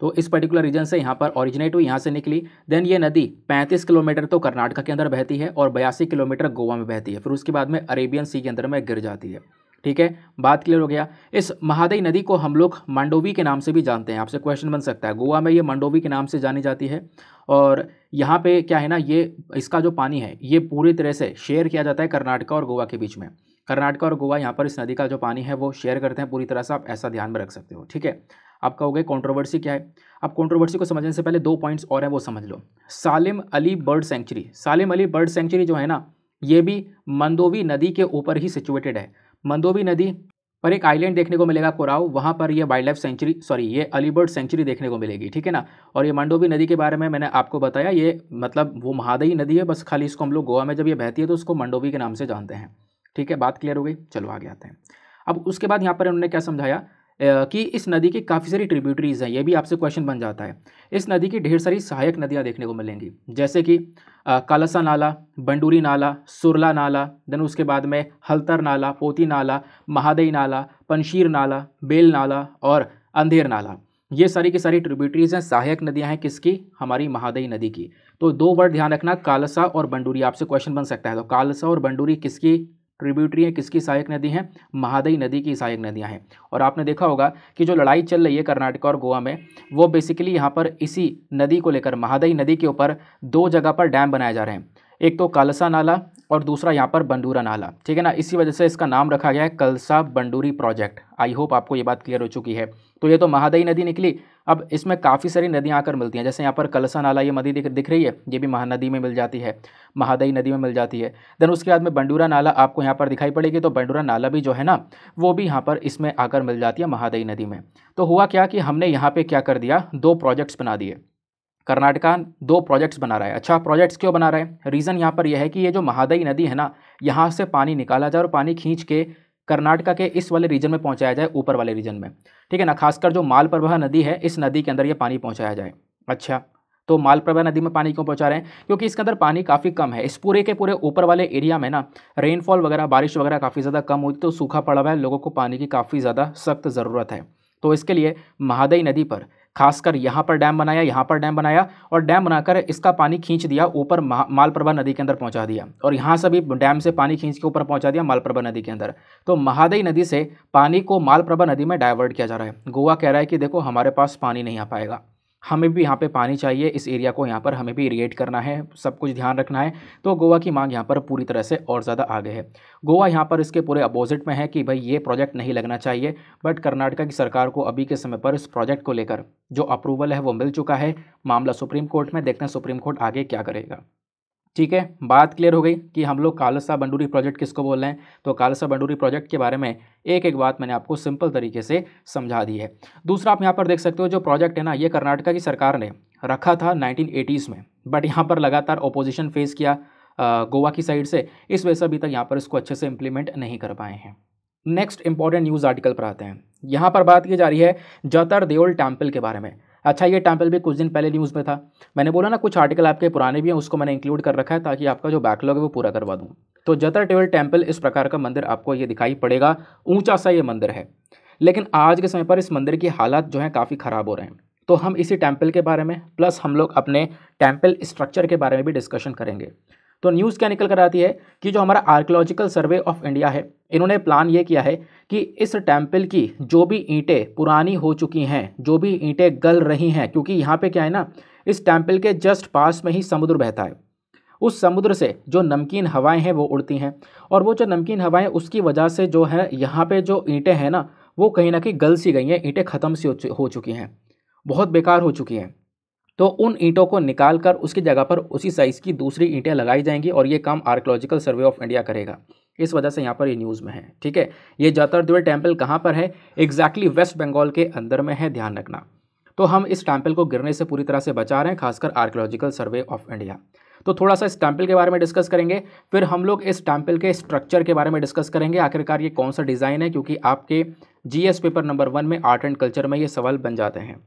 तो इस पर्टिकुलर रीजन से यहाँ पर ओरिजिनेट हुई यहाँ से निकली देन ये नदी 35 किलोमीटर तो कर्नाटका के अंदर बहती है और बयासी किलोमीटर गोवा में बहती है फिर उसके बाद में अरेबियन सी के अंदर में गिर जाती है ठीक है बात क्लियर हो गया इस महादई नदी को हम लोग मंडोवी के नाम से भी जानते हैं आपसे क्वेश्चन बन सकता है गोवा में ये मंडोवी के नाम से जानी जाती है और यहाँ पे क्या है ना ये इसका जो पानी है ये पूरी तरह से शेयर किया जाता है कर्नाटका और गोवा के बीच में कर्नाटका और गोवा यहाँ पर इस नदी का जो पानी है वो शेयर करते हैं पूरी तरह से आप ऐसा ध्यान में रख सकते हो ठीक है आप कहोगे कॉन्ट्रोवर्सी क्या है अब कॉन्ट्रोवर्सी को समझने से पहले दो पॉइंट्स और हैं वो समझ लो Salim Ali bird sanctuary Salim Ali bird sanctuary जो है ना ये भी मंदोवी नदी के ऊपर ही सिचुएटेड है मंदोबी नदी पर एक आइलैंड देखने को मिलेगा कोराव वहाँ पर ये वाइल्ड लाइफ सेंचुरी सॉरी ये अलीबर्ड सेंचुरी देखने को मिलेगी ठीक है ना और ये मंडोबी नदी के बारे में मैंने आपको बताया ये मतलब वो महादई नदी है बस खाली इसको हम लोग गोवा में जब ये बहती है तो उसको मंडोबी के नाम से जानते हैं ठीक है बात क्लियर हो गई चलो आगे आते हैं अब उसके बाद यहाँ पर उन्होंने क्या समझाया कि इस नदी की काफ़ी सारी ट्रिब्यूटरीज़ हैं ये भी आपसे क्वेश्चन बन जाता है इस नदी की ढेर सारी सहायक नदियाँ देखने को मिलेंगी जैसे कि कालसा नाला बंडूरी नाला सुरला नाला देन उसके बाद में हल्तर नाला पोती नाला महादई नाला पनशीर नाला बेल नाला और अंधेर नाला ये सारी की सारी ट्रिब्यूटरीज हैं सहायक नदियाँ हैं किसकी हमारी महादई नदी की तो दो वर्ड ध्यान रखना कालसा और बंडूरी आपसे क्वेश्चन बन सकता है तो कालसा और बंडूरी किसकी ट्रिब्यूटरी हैं किसकी सहायक नदी हैं महादई नदी की सहायक नदियां हैं और आपने देखा होगा कि जो लड़ाई चल रही है कर्नाटक और गोवा में वो बेसिकली यहाँ पर इसी नदी को लेकर महादई नदी के ऊपर दो जगह पर डैम बनाए जा रहे हैं एक तो कालसा नाला और दूसरा यहाँ पर बंडूरा नाला ठीक है ना इसी वजह से इसका नाम रखा गया है कलसा बंडूरी प्रोजेक्ट आई होप आपको ये बात क्लियर हो चुकी है तो ये तो महादई नदी निकली अब इसमें काफ़ी सारी नदियाँ आकर मिलती हैं जैसे यहाँ पर कलसा नाला ये नदी दिख, दिख रही है ये भी महानदी में मिल जाती है महादई नदी में मिल जाती है देन उसके बाद में बंडूरा नाला आपको यहाँ पर दिखाई पड़ेगी तो बंडूरा नाला भी जो है ना वो भी यहाँ पर इसमें आकर मिल जाती है महादई नदी में तो हुआ क्या कि हमने यहाँ पर क्या कर दिया दो प्रोजेक्ट्स बना दिए कर्नाटका दो प्रोजेक्ट्स बना रहा है अच्छा प्रोजेक्ट्स क्यों बना रहा है रीज़न यहाँ पर यह है कि ये जो महादई नदी है ना यहाँ से पानी निकाला जाए और पानी खींच के कर्नाटका के इस वाले रीजन में पहुँचाया जाए ऊपर वाले रीजन में ठीक है ना खासकर जो मालप्रभा नदी है इस नदी के अंदर ये पानी पहुँचाया जाए अच्छा तो मालप्रभा नदी में पानी क्यों पहुँचा रहे हैं क्योंकि इसके अंदर पानी काफ़ी कम है इस पूरे के पूरे ऊपर वाले एरिया में ना रेनफॉल वगैरह बारिश वगैरह काफ़ी ज़्यादा कम हुई तो सूखा पड़ा हुआ है लोगों को पानी की काफ़ी ज़्यादा सख्त ज़रूरत है तो इसके लिए महादई नदी पर खासकर यहाँ पर डैम बनाया यहाँ पर डैम बनाया और डैम बनाकर इसका पानी खींच दिया ऊपर मालप्रभा नदी के अंदर पहुँचा दिया और यहाँ से भी डैम से पानी खींच के ऊपर पहुँचा दिया मालप्रभा नदी के अंदर तो महादेई नदी से पानी को मालप्रभा नदी में डाइवर्ट किया जा रहा है गोवा कह रहा है कि देखो हमारे पास पानी नहीं आ पाएगा हमें भी यहाँ पे पानी चाहिए इस एरिया को यहाँ पर हमें भी इरीगेट करना है सब कुछ ध्यान रखना है तो गोवा की मांग यहाँ पर पूरी तरह से और ज़्यादा आगे है गोवा यहाँ पर इसके पूरे अपोजिट में है कि भाई ये प्रोजेक्ट नहीं लगना चाहिए बट कर्नाटका की सरकार को अभी के समय पर इस प्रोजेक्ट को लेकर जो अप्रूवल है वो मिल चुका है मामला सुप्रीम कोर्ट में देखते हैं सुप्रीम कोर्ट आगे क्या करेगा ठीक है बात क्लियर हो गई कि हम लोग कालसा बंडूरी प्रोजेक्ट किसको बोल रहे हैं तो कालसा बंडूरी प्रोजेक्ट के बारे में एक एक बात मैंने आपको सिंपल तरीके से समझा दी है दूसरा आप यहाँ पर देख सकते हो जो प्रोजेक्ट है ना ये कर्नाटका की सरकार ने रखा था नाइनटीन में बट यहाँ पर लगातार ओपोजिशन फेस किया गोवा की साइड से इस वजह से अभी तक यहाँ पर इसको अच्छे से इम्प्लीमेंट नहीं कर पाए हैं नेक्स्ट इंपॉर्टेंट न्यूज़ आर्टिकल पर आते हैं यहाँ पर बात की जा रही है जतर देओल टेम्पल के बारे में अच्छा ये टेम्पल भी कुछ दिन पहले न्यूज़ में था मैंने बोला ना कुछ आर्टिकल आपके पुराने भी हैं उसको मैंने इंक्लूड कर रखा है ताकि आपका जो बैकलॉग है वो पूरा करवा दूँ तो जतर टेवल टेम्पल इस प्रकार का मंदिर आपको ये दिखाई पड़ेगा ऊँचा सा ये मंदिर है लेकिन आज के समय पर इस मंदिर की हालात जो है काफ़ी ख़राब हो रहे हैं तो हम इसी टेम्पल के बारे में प्लस हम लोग अपने टेम्पल स्ट्रक्चर के बारे में भी डिस्कशन करेंगे तो न्यूज़ क्या निकल कर आती है कि जो हमारा आर्कोलॉजिकल सर्वे ऑफ इंडिया है इन्होंने प्लान ये किया है कि इस टेम्पल की जो भी ईंटें पुरानी हो चुकी हैं जो भी ईंटें गल रही हैं क्योंकि यहाँ पे क्या है ना इस टेम्पल के जस्ट पास में ही समुद्र बहता है उस समुद्र से जो नमकीन हवाएं हैं वो उड़ती हैं और वो जो नमकीन हवाएं उसकी वजह से जो है यहाँ पे जो ईंटें हैं ना वो कहीं ना कहीं गल सी गई हैं ईंटें ख़त्म सी हो चुकी हैं बहुत बेकार हो चुकी हैं तो उन ईंटों को निकाल कर उसकी जगह पर उसी साइज़ की दूसरी ईंटें लगाई जाएंगी और ये काम आर्कोलॉजिकल सर्वे ऑफ इंडिया करेगा इस वजह से यहाँ पर ये न्यूज़ में है ठीक है ये जातरद्वेल टेम्पल कहाँ पर है एग्जैक्टली वेस्ट बंगाल के अंदर में है ध्यान रखना तो हम इस टैंपल को गिरने से पूरी तरह से बचा रहे हैं खासकर आर्कोलॉजिकल सर्वे ऑफ इंडिया तो थोड़ा सा इस टैंपल के बारे में डिस्कस करेंगे फिर हम लोग इस टैंपल के स्ट्रक्चर के बारे में डिस्कस करेंगे आखिरकार ये कौन सा डिज़ाइन है क्योंकि आपके जीएस पेपर नंबर वन में आर्ट एंड कल्चर में ये सवाल बन जाते हैं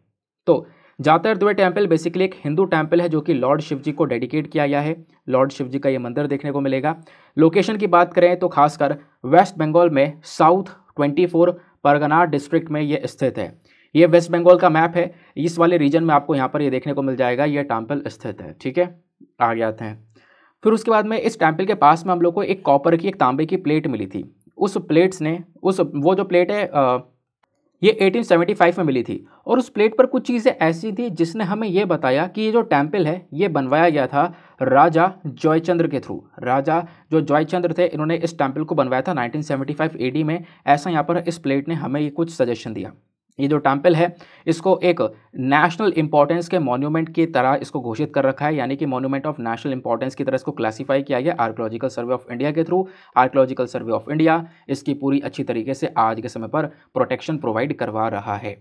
तो जातर द्वे टेम्पल बेसिकली एक हिंदू टेम्पल है जो कि लॉर्ड शिव जी को डेडिकेट किया गया है लॉर्ड शिव जी का ये मंदिर देखने को मिलेगा लोकेशन की बात करें तो खासकर वेस्ट बंगाल में साउथ 24 परगना डिस्ट्रिक्ट में ये स्थित है ये वेस्ट बंगाल का मैप है इस वाले रीजन में आपको यहाँ पर ये देखने को मिल जाएगा ये टेम्पल स्थित है ठीक है आ आते हैं फिर उसके बाद में इस टेम्पल के पास में हम लोग को एक कॉपर की एक तांबे की प्लेट मिली थी उस प्लेट्स ने उस वो जो प्लेट है आ, ये 1875 में मिली थी और उस प्लेट पर कुछ चीज़ें ऐसी थी जिसने हमें यह बताया कि ये जो टेम्पल है ये बनवाया गया था राजा जॉयचंद्र के थ्रू राजा जो जॉयचंद्र थे इन्होंने इस टेम्पल को बनवाया था 1975 एडी में ऐसा यहाँ पर इस प्लेट ने हमें ये कुछ सजेशन दिया ये जो टेम्पल है इसको एक नेशनल इंपॉर्टेंस के मॉन्यूमेंट की तरह इसको घोषित कर रखा है यानी कि मॉन्यूमेंट ऑफ नेशनल इंपॉर्टेंस की तरह इसको क्लासिफाई किया गया आर्कोलॉजिकल सर्वे ऑफ इंडिया के through archaeological survey of India इसकी पूरी अच्छी तरीके से आज के समय पर प्रोटेक्शन प्रोवाइड करवा रहा है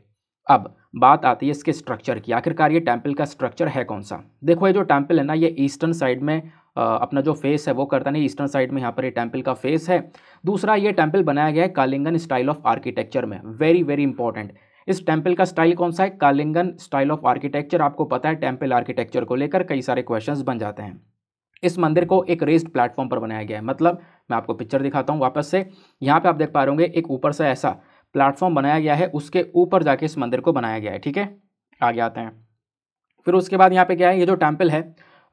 अब बात आती है इसके स्ट्रक्चर की आखिरकार ये टेम्पल का स्ट्रक्चर है कौन सा देखो ये जो टेम्पल है ना ये ईस्टर्न साइड में अपना जो फेस है वो करता नहीं ईस्टर्न साइड में यहाँ पर ये टेम्पल का फेस है दूसरा ये टेम्पल बनाया गया है कालिंगन स्टाइल ऑफ आर्किटेक्चर में वेरी वेरी इंपॉर्टेंट इस टेम्पल का स्टाइल कौन सा है कालिंगन स्टाइल ऑफ आर्किटेक्चर आपको पता है टेम्पल आर्किटेक्चर को लेकर कई सारे क्वेश्चन बन जाते हैं इस मंदिर को एक रेस्ड प्लेटफॉर्म पर बनाया गया है मतलब मैं आपको पिक्चर दिखाता हूँ वापस से यहाँ पे आप देख पा रहे होंगे एक ऊपर से ऐसा प्लेटफॉर्म बनाया गया है उसके ऊपर जाके इस मंदिर को बनाया गया है ठीक है आगे आते हैं फिर उसके बाद यहाँ पे क्या है ये जो टेम्पल है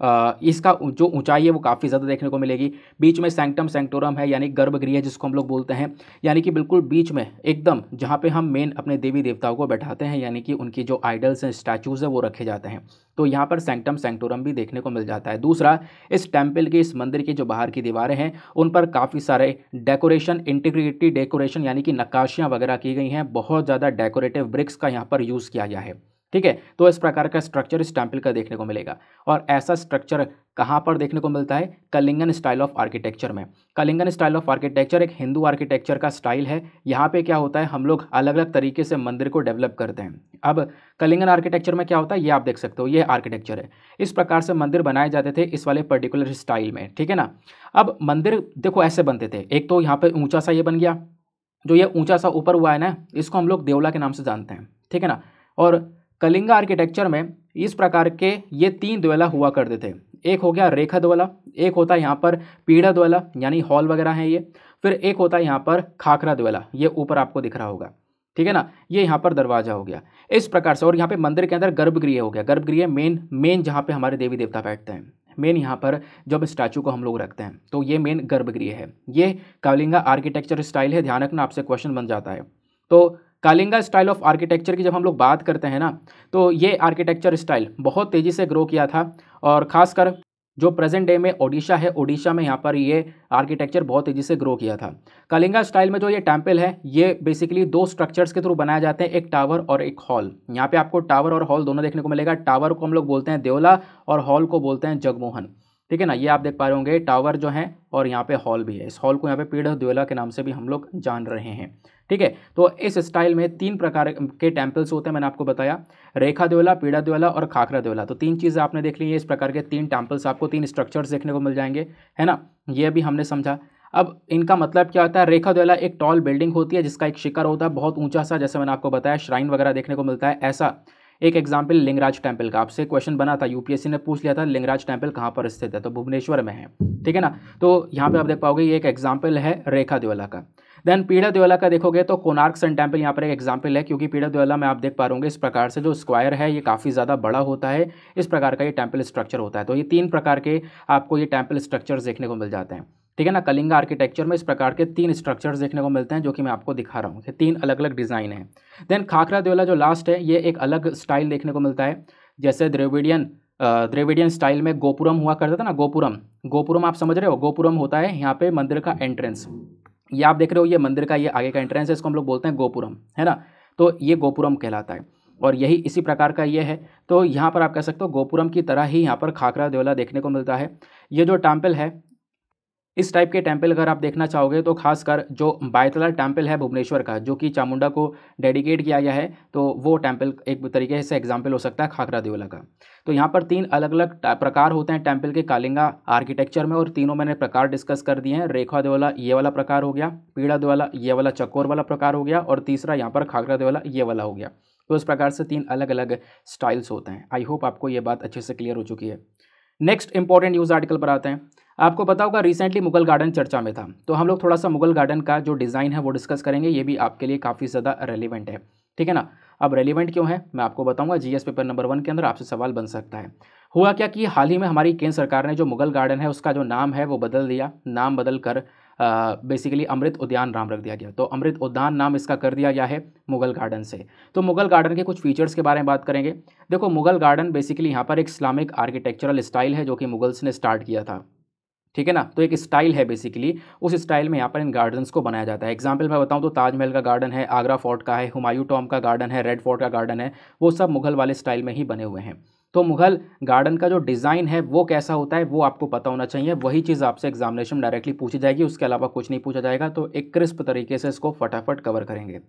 इसका जो ऊंचाई है वो काफ़ी ज़्यादा देखने को मिलेगी बीच में सेंक्टम सेंक्टोरम है यानी गर्भगृह है जिसको हम लोग बोलते हैं यानी कि बिल्कुल बीच में एकदम जहाँ पे हम मेन अपने देवी देवताओं को बैठाते हैं यानी कि उनकी जो आइडल्स हैं स्टैचूज़ हैं वो रखे जाते हैं तो यहाँ पर सेंक्टम सेंक्टोरम भी देखने को मिल जाता है दूसरा इस टेम्पल के इस मंदिर की जो बाहर की दीवारें हैं उन पर काफ़ी सारे डेकोरेशन इंटीग्रिटी डेकोरेशन यानी कि नक्काशियाँ वगैरह की गई हैं बहुत ज़्यादा डेकोरेटिव ब्रिक्स का यहाँ पर यूज़ किया गया है ठीक है तो इस प्रकार का स्ट्रक्चर इस टेम्पल का देखने को मिलेगा और ऐसा स्ट्रक्चर कहाँ पर देखने को मिलता है कलिंगन स्टाइल ऑफ आर्किटेक्चर में कलिंगन स्टाइल ऑफ आर्किटेक्चर एक हिंदू आर्किटेक्चर का स्टाइल है यहाँ पे क्या होता है हम लोग अलग अलग तरीके से मंदिर को डेवलप करते हैं अब कलिंगन आर्किटेक्चर में क्या होता है ये आप देख सकते हो ये आर्किटेक्चर है इस प्रकार से मंदिर बनाए जाते थे इस वाले पर्टिकुलर स्टाइल में ठीक है ना अब मंदिर देखो ऐसे बनते थे एक तो यहाँ पर ऊँचा सा ये बन गया जो ये ऊँचा सा ऊपर हुआ है ना इसको हम लोग देवला के नाम से जानते हैं ठीक है ना और कलिंगा आर्किटेक्चर में इस प्रकार के ये तीन द्वेला हुआ करते थे एक हो गया रेखा द्वेला एक होता है यहाँ पर पीड़ा द्वेला यानी हॉल वगैरह है ये फिर एक होता है यहाँ पर खाखरा द्वेला ये ऊपर आपको दिख रहा होगा ठीक है ना ये यहाँ पर दरवाजा हो गया इस प्रकार से और यहाँ पे मंदिर के अंदर गर्भगृह हो गया गर्भगृह मेन मेन जहाँ पे हमारे देवी देवता बैठते हैं मेन यहाँ पर जब स्टैचू को हम लोग रखते हैं तो ये मेन गर्भगृह है ये कालिंगा आर्किटेक्चर स्टाइल है ध्यान रखना आपसे क्वेश्चन बन जाता है तो कालिंगा स्टाइल ऑफ आर्किटेक्चर की जब हम लोग बात करते हैं ना तो ये आर्किटेक्चर स्टाइल बहुत तेज़ी से ग्रो किया था और ख़ासकर जो प्रेजेंट डे में ओडिशा है ओडिशा में यहाँ पर ये आर्किटेक्चर बहुत तेज़ी से ग्रो किया था कलिंगा स्टाइल में जो ये टेम्पल है ये बेसिकली दो स्ट्रक्चर्स के थ्रू बनाए जाते हैं एक टावर और एक हॉल यहाँ पे आपको टावर और हॉल दोनों देखने को मिलेगा टावर को हम लोग बोलते हैं देवला और हॉल को बोलते हैं जगमोहन ठीक है ना ये आप देख पा रहे होंगे टावर जो है और यहाँ पे हॉल भी है इस हॉल को यहाँ पे पीढ़ देवला के नाम से भी हम लोग जान रहे हैं ठीक है तो इस स्टाइल में तीन प्रकार के टेम्पल्स होते हैं मैंने आपको बताया रेखा देवला पीड़ा देवला और खाखरा देवला तो तीन चीज़ें आपने देख ली है इस प्रकार के तीन टेम्पल्स आपको तीन स्ट्रक्चर्स देखने को मिल जाएंगे है ना ये भी हमने समझा अब इनका मतलब क्या होता है रेखा द्वेला एक टॉल बिल्डिंग होती है जिसका एक शिखर होता है बहुत ऊंचा सा जैसे मैंने आपको बताया श्राइन वगैरह देखने को मिलता है ऐसा एक एग्जाम्पल लिंगराज टेम्पल का आपसे क्वेश्चन बना था यूपीएससी ने पूछ लिया था लिंगराज टेम्पल कहाँ पर स्थित है तो भुवनेश्वर में है ठीक है ना तो यहाँ पे आप देख पाओगे ये एक एग्जाम्पल है रेखा द्वेला का देन पीड़ा द्योला का देखोगे तो कोनार्क सन टेम्पल यहाँ पर एक एग्जाम्पल है क्योंकि पीड़ा द्वेला में आप देख पा रहे इस प्रकार से जो स्क्वायर है ये काफ़ी ज़्यादा बड़ा होता है इस प्रकार का ये टेम्पल स्ट्रक्चर होता है तो ये तीन प्रकार के आपको ये टेम्पल स्ट्रक्चर्स देखने को मिल जाते हैं ठीक है ना कलिंगा आर्किटेक्चर में इस प्रकार के तीन स्ट्रक्चर्स देखने को मिलते हैं जो कि मैं आपको दिखा रहा हूँ ये तीन अलग अलग डिज़ाइन है देन खाखरा द्योला जो लास्ट है ये एक अलग स्टाइल देखने को मिलता है जैसे द्रेविडियन द्रेविडियन स्टाइल में गोपुरम हुआ करता था ना गोपुरम गोपुरम आप समझ रहे हो गोपुरम होता है यहाँ पे मंदिर का एंट्रेंस ये आप देख रहे हो ये मंदिर का ये आगे का एंट्रेंस है इसको हम लोग बोलते हैं गोपुरम है ना तो ये गोपुरम कहलाता है और यही इसी प्रकार का ये है तो यहाँ पर आप कह सकते हो गोपुरम की तरह ही यहाँ पर खाकरा देवला देखने को मिलता है ये जो टेम्पल है इस टाइप के टेम्पल अगर आप देखना चाहोगे तो खासकर जो बायतला टेम्पल है भुवनेश्वर का जो कि चामुंडा को डेडिकेट किया गया है तो वो टेम्पल एक तरीके से एग्जाम्पल हो सकता है खाकरा देवला का तो यहाँ पर तीन अलग अलग प्रकार होते हैं टेम्पल के कालिंगा आर्किटेक्चर में और तीनों मैंने प्रकार डिस्कस कर दिए हैं रेखा देवला ये वाला प्रकार हो गया पीड़ा देवला ये वाला चकोर वाला प्रकार हो गया और तीसरा यहाँ पर खाकरा देवला ये वाला हो गया तो इस प्रकार से तीन अलग अलग स्टाइल्स होते हैं आई होप आपको ये बात अच्छे से क्लियर हो चुकी है नेक्स्ट इंपॉर्टेंट न्यूज़ आर्टिकल पर आते हैं आपको पता होगा रिसेंटली मुगल गार्डन चर्चा में था तो हम लोग थोड़ा सा मुगल गार्डन का जो डिज़ाइन है वो डिस्कस करेंगे ये भी आपके लिए काफ़ी ज़्यादा रेलिवेंट है ठीक है ना अब रेलिवेंट क्यों है मैं आपको बताऊंगा जीएस पेपर नंबर वन के अंदर आपसे सवाल बन सकता है हुआ क्या कि हाल ही में हमारी केंद्र सरकार ने जो मुगल गार्डन है उसका जो नाम है वो बदल दिया नाम बदल कर बेसिकली अमृत उद्यान नाम रख दिया गया तो अमृत उद्यान नाम इसका कर दिया गया है मुगल गार्डन से तो मुगल गार्डन के कुछ फीचर्स के बारे में बात करेंगे देखो मुगल गार्डन बेसिकली यहाँ पर एक इस्लामिक आर्किटेक्चरल स्टाइल है जो कि मुगल्स ने स्टार्ट किया था ठीक है ना तो एक स्टाइल है बेसिकली उस स्टाइल में यहाँ पर इन गार्डन्स को बनाया जाता है एग्जाम्पल मैं बताऊँ तो ताजमहल का गार्डन है आगरा फोर्ट का है हुमायूं टॉम का गार्डन है रेड फोर्ट का गार्डन है वो सब मुगल वाले स्टाइल में ही बने हुए हैं तो मुगल गार्डन का जो डिज़ाइन है वो कैसा होता है वो आपको पता होना चाहिए वही चीज़ आपसे एग्जामिनेशन में डायरेक्टली पूछी जाएगी उसके अलावा कुछ नहीं पूछा जाएगा तो एक क्रिस्प तरीके से इसको फटाफट कवर करेंगे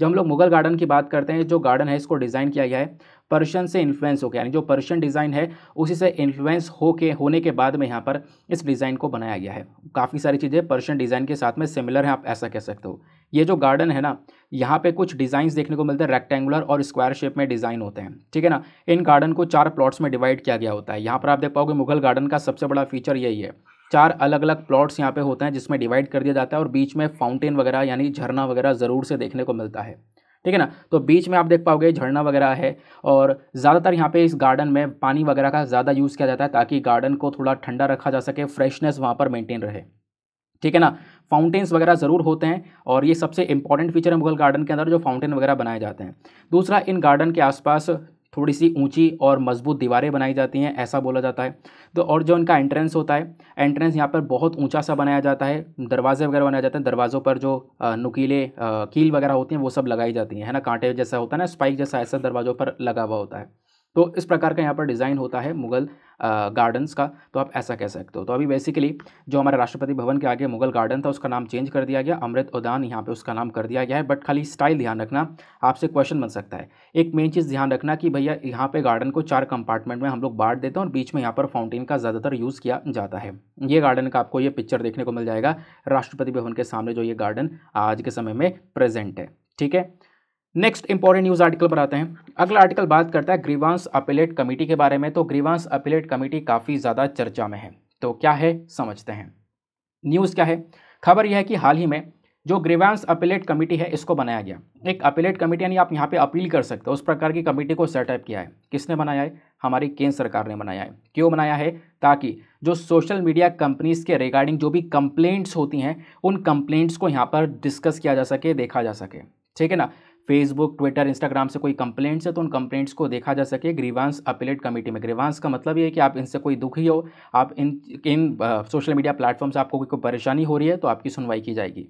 जब हम लोग मुगल गार्डन की बात करते हैं जो गार्डन है इसको डिज़ाइन किया गया है पर्शियन से इन्फ्लुएंस होकर यानी जो पर्शियन डिज़ाइन है उसी से इन्फ्लुएंस होके होने के बाद में यहाँ पर इस डिज़ाइन को बनाया गया है काफ़ी सारी चीज़ें पर्शियन डिज़ाइन के साथ में सिमिलर हैं आप ऐसा कह सकते हो ये जो गार्डन है ना यहाँ पे कुछ डिज़ाइंस देखने को मिलते हैं रेक्टेंगुलर और स्क्वायर शेप में डिज़ाइन होते हैं ठीक है ना इन गार्डन को चार प्लॉट्स में डिवाइड किया गया होता है यहाँ पर आप देख पाओगे मुगल गार्डन का सबसे बड़ा फीचर यही है चार अलग अलग प्लॉट्स यहाँ पे होते हैं जिसमें डिवाइड कर दिया जाता है और बीच में फाउंटेन वगैरह यानी झरना वगैरह ज़रूर से देखने को मिलता है ठीक है ना तो बीच में आप देख पाओगे झरना वगैरह है और ज़्यादातर यहाँ पे इस गार्डन में पानी वगैरह का ज़्यादा यूज़ किया जाता है ताकि गार्डन को थोड़ा ठंडा रखा जा सके फ्रेशनेस वहाँ पर मेनटेन रहे ठीक है ना फाउंटेन्स वगैरह ज़रूर होते हैं और ये सबसे इंपॉर्टेंट फीचर है मुगल गार्डन के अंदर जो फाउंटेन वगैरह बनाए जाते हैं दूसरा इन गार्डन के आसपास थोड़ी सी ऊंची और मजबूत दीवारें बनाई जाती हैं ऐसा बोला जाता है तो और जो इनका एंट्रेंस होता है एंट्रेंस यहाँ पर बहुत ऊंचा सा बनाया जाता है दरवाजे वगैरह बनाए जाते हैं दरवाज़ों पर जो नुकीले कील वगैरह होती हैं वो सब लगाई जाती हैं है ना कांटे जैसा होता है ना स्पाइक जैसा ऐसा दरवाज़ों पर लगा हुआ होता है तो इस प्रकार का यहाँ पर डिज़ाइन होता है मुगल गार्डन्स का तो आप ऐसा कह सकते हो तो अभी बेसिकली जो हमारे राष्ट्रपति भवन के आगे मुगल गार्डन था उसका नाम चेंज कर दिया गया अमृत उदान यहाँ पे उसका नाम कर दिया गया है बट खाली स्टाइल ध्यान रखना आपसे क्वेश्चन बन सकता है एक मेन चीज़ ध्यान रखना कि भैया यहाँ पे गार्डन को चार कंपार्टमेंट में हम लोग बांट देते हैं और बीच में यहाँ पर फाउंटेन का ज़्यादातर यूज़ किया जाता है ये गार्डन का आपको ये पिक्चर देखने को मिल जाएगा राष्ट्रपति भवन के सामने जो ये गार्डन आज के समय में प्रेजेंट है ठीक है नेक्स्ट इंपॉर्टेंट न्यूज़ आर्टिकल पर आते हैं अगला आर्टिकल बात करता है ग्रीवांस अपीलेट कमेटी के बारे में तो ग्रीवांस अपीलेट कमेटी काफ़ी ज़्यादा चर्चा में है तो क्या है समझते हैं न्यूज़ क्या है खबर यह है कि हाल ही में जो ग्रीवांस अपीलेट कमेटी है इसको बनाया गया एक अपीलेट कमेटी यानी आप यहाँ पे अपील कर सकते हो उस प्रकार की कमेटी को सेटअप किया है किसने बनाया है हमारी केंद्र सरकार ने बनाया है क्यों बनाया है ताकि जो सोशल मीडिया कंपनीज़ के रिगार्डिंग जो भी कंप्लेंट्स होती हैं उन कंप्लेंट्स को यहाँ पर डिस्कस किया जा सके देखा जा सके ठीक है ना फेसबुक ट्विटर इंस्टाग्राम से कोई कंप्लेंट्स है तो उन कंप्लेंट्स को देखा जा सके ग्रीवांस अपीलेट कमेटी में ग्रीवांस का मतलब ये है कि आप इनसे कोई दुखी हो आप इन इन सोशल मीडिया प्लेटफॉर्म से आपको कोई परेशानी हो रही है तो आपकी सुनवाई की जाएगी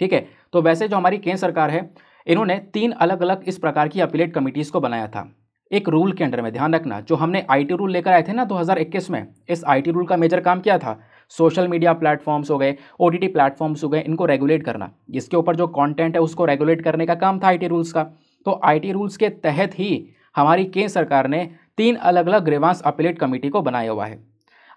ठीक है तो वैसे जो हमारी केंद्र सरकार है इन्होंने तीन अलग अलग इस प्रकार की अपीलेट कमेटीज़ को बनाया था एक रूल के अंडर में ध्यान रखना जो हमने आईटी रूल लेकर आए थे ना 2021 में इस आईटी रूल का मेजर काम क्या था सोशल मीडिया प्लेटफॉर्म्स हो गए ओ टी प्लेटफॉर्म्स हो गए इनको रेगुलेट करना इसके ऊपर जो कॉन्टेंट है उसको रेगुलेट करने का काम था आई रूल्स का तो आई रूल्स के तहत ही हमारी केंद्र सरकार ने तीन अलग अलग ग्रेवांस अपीलेट कमेटी को बनाया हुआ है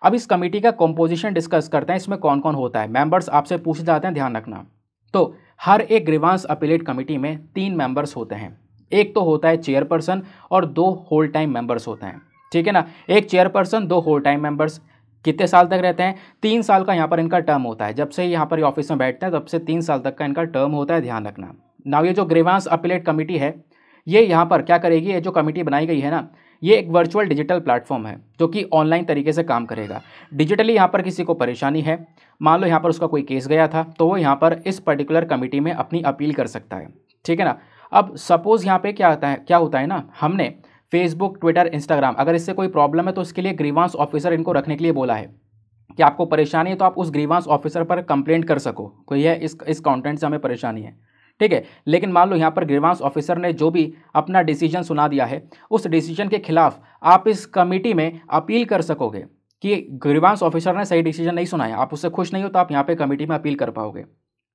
अब इस कमेटी का कंपोजिशन डिस्कस करते हैं इसमें कौन कौन होता है मेंबर्स आपसे पूछे जाते हैं ध्यान रखना तो हर एक ग्रीवांस अपीलेट कमेटी में तीन मेंबर्स होते हैं एक तो होता है चेयरपर्सन और दो होल टाइम मेंबर्स होते हैं ठीक है ना एक चेयरपर्सन दो होल टाइम मेंबर्स कितने साल तक रहते हैं तीन साल का यहाँ पर इनका टर्म होता है जब से यहाँ पर ऑफिस में बैठते हैं तब से तीन साल तक का इनका टर्म होता है ध्यान रखना नाव ये जो ग्रेवांस अपीलेट कमेटी है ये यहाँ पर क्या करेगी ये जो कमेटी बनाई गई है ना ये एक वर्चुअल डिजिटल प्लेटफॉर्म है जो कि ऑनलाइन तरीके से काम करेगा डिजिटली यहाँ पर किसी को परेशानी है मान लो यहाँ पर उसका कोई केस गया था तो वो यहाँ पर इस पर्टिकुलर कमेटी में अपनी अपील कर सकता है ठीक है ना अब सपोज़ यहाँ पे क्या होता है क्या होता है ना हमने फेसबुक ट्विटर इंस्टाग्राम अगर इससे कोई प्रॉब्लम है तो इसके लिए ग्रीवांस ऑफिसर इनको रखने के लिए बोला है कि आपको परेशानी है तो आप उस ग्रीवांस ऑफिसर पर कंप्लेंट कर सको तो यह इस इस कॉन्टेंट से हमें परेशानी है ठीक है लेकिन मान लो यहाँ पर ग्रीवांस ऑफिसर ने जो भी अपना डिसीजन सुना दिया है उस डिसीजन के खिलाफ आप इस कमेटी में अपील कर सकोगे कि ग्रीवांस ऑफिसर ने सही डिसीजन नहीं सुनाया आप उससे खुश नहीं हो तो आप यहाँ पे कमेटी में अपील कर पाओगे